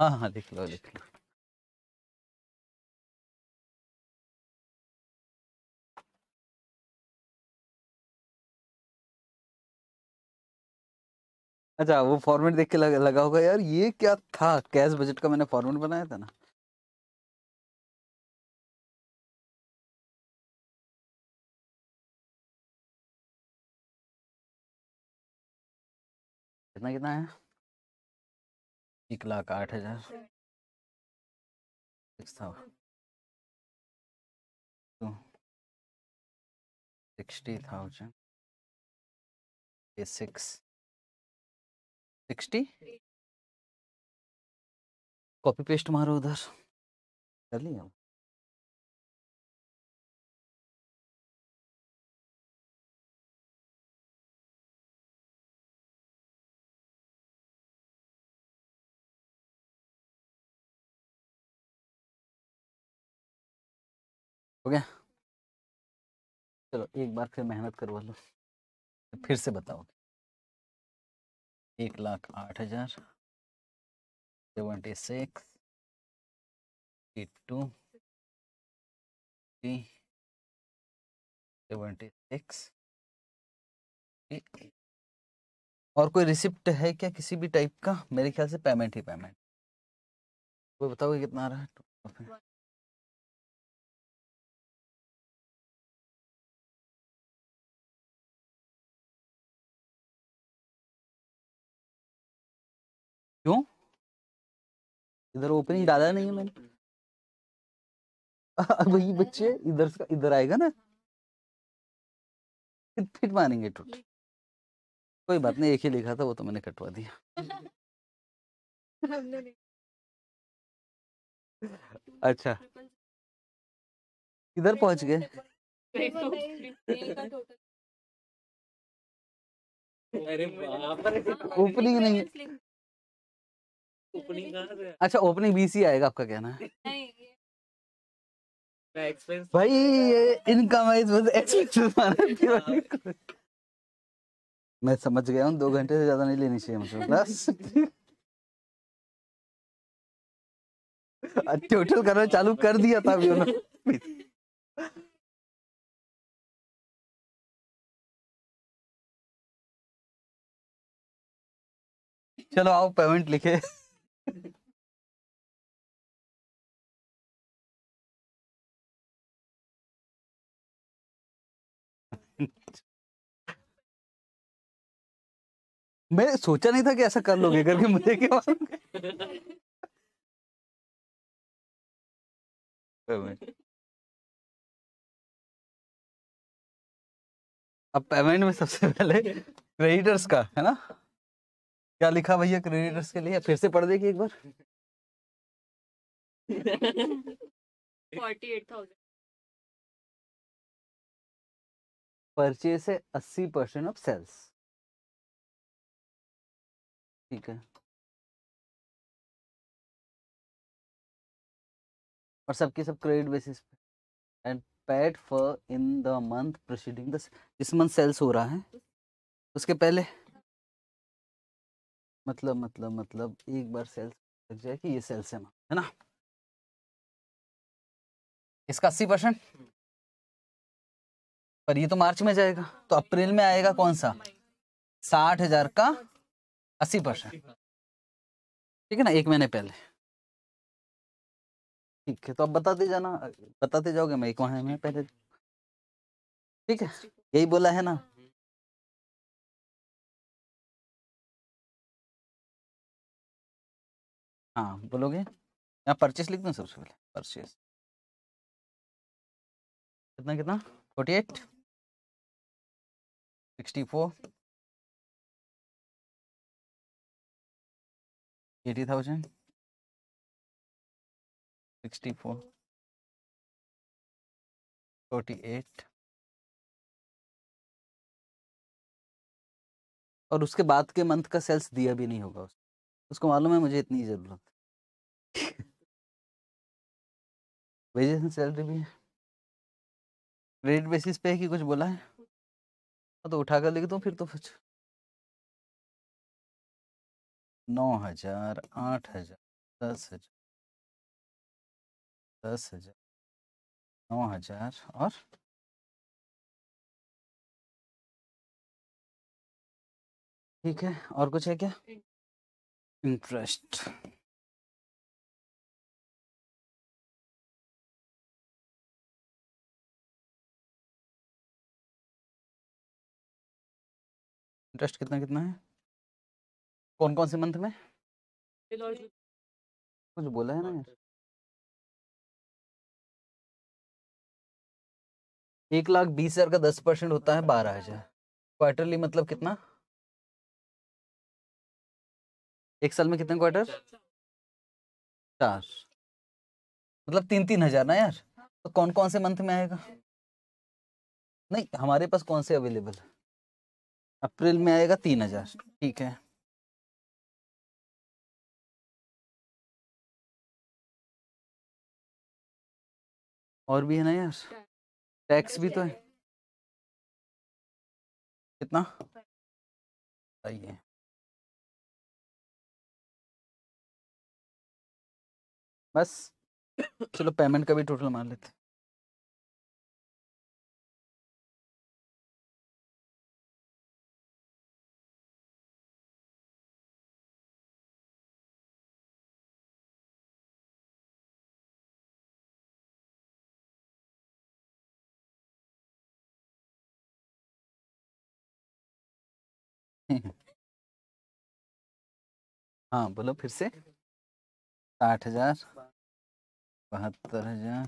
हाँ, हाँ, लिख लो, लिख लो। अच्छा, वो फ़ॉर्मेट देख के लग लगा होगा यार ये क्या था? कैश बजट का मैंने फ़ॉर्मेट बनाया था ना। कितना, कितना है? एक लाख आठ हजार sixty thousand six sixty copy paste मारो उधर कर लिया हो गया चलो एक बार फिर मेहनत करवा लो फिर से बताओगे एक लाख आठ हजार seventy six two three seventy six और कोई रिसिप्ट है क्या किसी भी टाइप का मेरे ख्याल से पेमेंट ही पेमेंट कोई बताओगे कितना आ रहा है क्यों इधर ओपन ही डाला नहीं है मैंने [laughs] वही बच्चे इधर से इधर आएगा ना फिट मारेंगे टूट कोई बात नहीं एक ही लिखा था वो तो मैंने कटवा दिया अच्छा इधर पहुंच गए ओपनिंग नहीं ओपनिंग [laughs] कहां से अच्छा ओपनिंग बी सी आएगा आपका कहना तो तो है एक्सपेंस भाई ये इनकम मैं समझ गया हूँ दो [laughs] घंटे से ज्यादा नहीं लेनी चाहिए मुझे बस टोटल [laughs] करना चालू कर दिया था अभी उन्होंने चलो आओ पेमेंट लिखे मैंने सोचा नहीं था कि ऐसा कर लोगे करके मुझे क्या हाँ अब पेमेंट में सबसे पहले क्रेडिटर्स का है ना क्या लिखा भैया क्रेडिटर्स के लिए फिर से पढ़ देगी एक बार परचेज है अस्सी परसेंट ऑफ सेल्स ठीक है और सबके सब क्रेडिट बेसिस पे and paid for in the month proceeding the जिस मंथ सेल्स हो रहा है उसके पहले मतलब मतलब मतलब एक बार सेल्स लग जाए कि ये सेल्स है है ना इसका अस्सी परसेंट पर ये तो मार्च में जाएगा तो अप्रैल में आएगा कौन सा साठ हजार का अस्सी परसेंट ठीक है ना एक महीने पहले ठीक है तो आप बताते जाना बताते जाओगे हाँ, मैं एक महीने पहले ठीक है यही बोला है ना हाँ, हाँ।, हाँ बोलोगे यहाँ परचेस लिख दूँ सबसे पहले परचेस कितना कितना forty eight sixty four eighty thousand sixty four forty eight और उसके बाद के मंथ का सेल्स दिया भी नहीं होगा उसको उसको मालूम है मुझे इतनी ज़रूरत वेजेस सैलरी भी है क्रेडिट बेसिस पे है कि कुछ बोला है हाँ, तो उठा कर लेके दो फिर तो कुछ नौ हजार आठ हजार दस हजार दस हजार नौ हजार और ठीक है और कुछ है क्या इंटरेस्ट इंटरेस्ट कितना कितना है कौन कौन से मंथ में कुछ बोला है ना यार एक लाख बीस हजार का दस परसेंट होता है बारह हजार क्वार्टरली मतलब कितना एक साल में कितने क्वार्टर चार मतलब तीन तीन हजार ना यार हाँ। तो कौन कौन से मंथ में आएगा नहीं हमारे पास कौन से अवेलेबल अप्रैल में आएगा तीन हजार ठीक है और भी है ना यार टैक्स भी तो है कितना बताइए हाँ बस चलो पेमेंट का भी टोटल मान लेते हैं हाँ बोलो फिर से साठ हजार बहत्तर हजार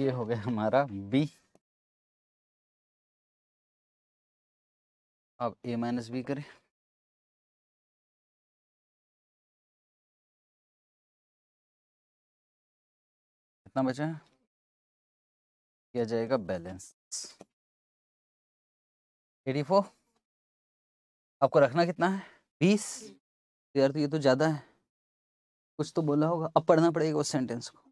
ये हो गया हमारा बी अब ए माइनस बी करें कितना बचा है किया जाएगा बैलेंस एटी फोर आपको रखना कितना है बीस यार तो ये तो ज़्यादा है कुछ तो बोला होगा अब पढ़ना पड़ेगा उस सेंटेंस को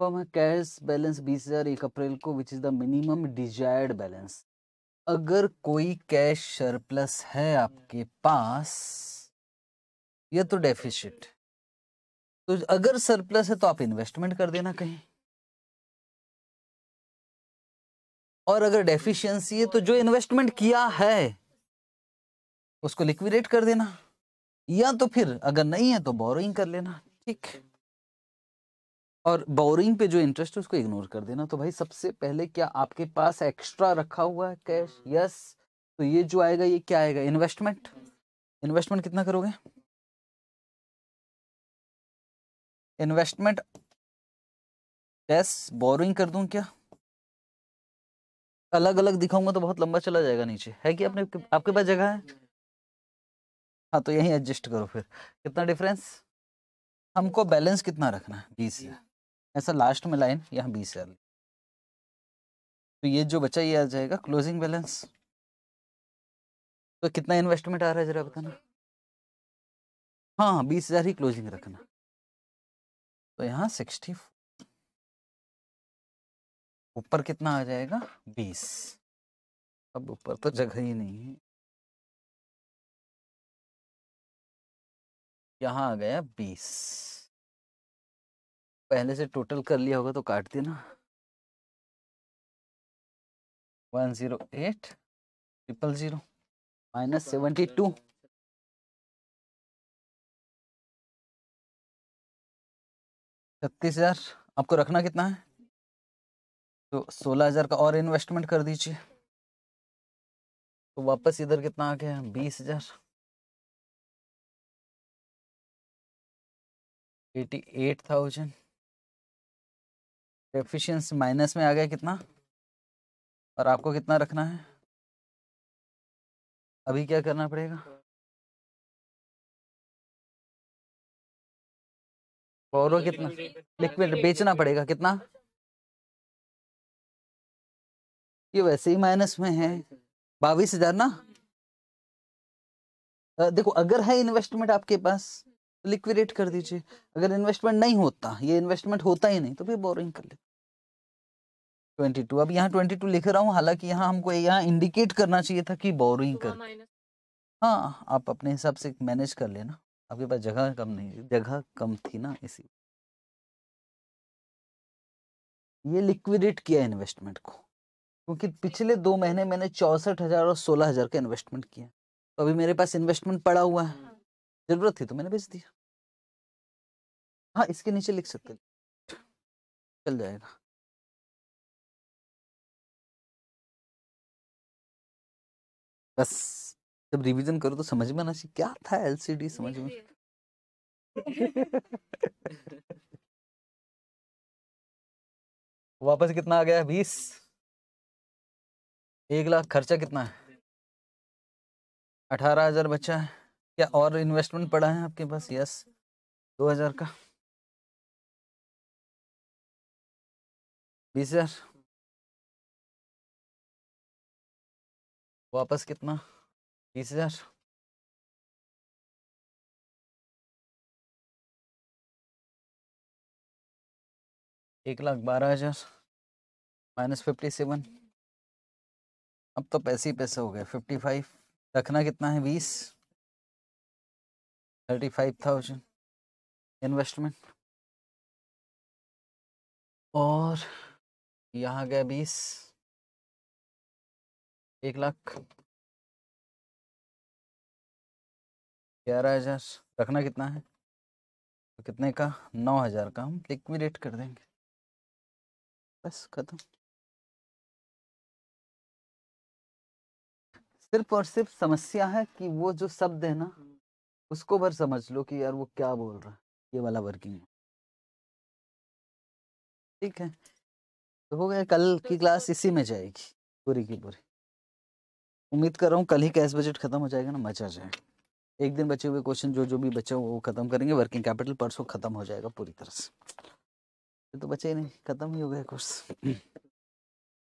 फर्म है कैश बैलेंस बीस हजार एक अप्रैल को which is the minimum desired balance अगर कोई कैश सरप्लस है आपके पास या तो डेफिशिट तो अगर सरप्लस है तो आप इन्वेस्टमेंट कर देना कहीं और अगर डेफिशिएंसी है तो जो इन्वेस्टमेंट किया है उसको लिक्विडेट कर देना या तो फिर अगर नहीं है तो बोरोइंग कर लेना ठीक है और बोरिंग पे जो इंटरेस्ट है उसको इग्नोर कर देना तो भाई सबसे पहले क्या आपके पास एक्स्ट्रा रखा हुआ है कैश यस तो ये जो आएगा ये क्या आएगा इन्वेस्टमेंट इन्वेस्टमेंट कितना करोगे इन्वेस्टमेंट यस बोरिंग कर दूं क्या अलग अलग दिखाऊंगा तो बहुत लंबा चला जाएगा नीचे है कि अपने आपके पास जगह है हाँ तो यही एडजस्ट करो फिर कितना डिफरेंस हमको बैलेंस कितना रखना है बीस या ऐसा लास्ट में लाइन यहाँ बीस हजार तो ये जो बचा ये आ जाएगा क्लोजिंग बैलेंस तो कितना इन्वेस्टमेंट आ रहा है जरा बताना हाँ हाँ बीस हजार ही क्लोजिंग रखना तो यहाँ सिक्सटी ऊपर कितना आ जाएगा बीस अब ऊपर तो जगह ही नहीं है यहाँ आ गया बीस पहले से टोटल कर लिया होगा तो काट देना one zero eight triple zero minus seventy two छत्तीस हजार आपको रखना कितना है तो सोलह हजार का और इन्वेस्टमेंट कर दीजिए तो वापस इधर कितना आ गया बीस हजार eighty eight thousand coefficients minus में आ गया कितना और आपको कितना रखना है अभी क्या करना पड़ेगा बोरो कितना लिक्विड बेचना पड़ेगा कितना ये वैसे ही माइनस में है बाईस हजार ना देखो अगर है इन्वेस्टमेंट आपके पास तो लिक्विडेट कर दीजिए अगर इन्वेस्टमेंट नहीं होता ये इन्वेस्टमेंट होता ही नहीं तो फिर बोरिंग कर लेते ट्वेंटी टू अब यहाँ ट्वेंटी टू लिख रहा हूँ हालांकि यहाँ हमको यहाँ इंडिकेट करना चाहिए था कि बोरिंग कर हाँ आप अपने हिसाब से मैनेज कर लेना आपके पास जगह कम नहीं जगह कम थी ना इसी ये लिक्विडेट किया इन्वेस्टमेंट को क्योंकि पिछले दो महीने मैंने चौसठ हजार और सोलह हजार का इन्वेस्टमेंट किया तो अभी मेरे पास इन्वेस्टमेंट पड़ा हुआ है हाँ। जरूरत थी तो मैंने बेच दिया हाँ इसके नीचे लिख सकते चल जाएगा बस जब रिवीजन करो तो समझ में आना चाहिए क्या था एलसीडी समझ में [laughs] वापस कितना आ गया बीस एक लाख खर्चा कितना है अठारह हजार बच्चा है क्या और इन्वेस्टमेंट पड़ा है आपके पास यस दो हजार का बीस हजार वापस कितना बीस हजार एक लाख बारह हजार माइनस फिफ्टी सेवन अब तो पैसे ही पैसे हो गए फिफ्टी फाइव रखना कितना है बीस थर्टी फाइव थाउजेंड इन्वेस्टमेंट और यहाँ गया बीस एक लाख ग्यारह हज़ार रखना कितना है तो कितने का नौ हज़ार का हम लिक्विडेट कर देंगे बस खत्म सिर्फ और सिर्फ समस्या है कि वो जो शब्द है ना उसको भर समझ लो कि यार वो क्या बोल रहा है ये वाला वर्किंग है ठीक है तो हो गया कल की क्लास इसी में जाएगी पूरी की पूरी उम्मीद कर रहा हूँ कल ही कैश बजट खत्म हो जाएगा ना मचा जाए एक दिन बचे हुए क्वेश्चन जो जो भी बचा वो खत्म करेंगे वर्किंग कैपिटल परसों खत्म हो जाएगा पूरी तरह से तो बचे ही नहीं खत्म ही हो गया कोर्स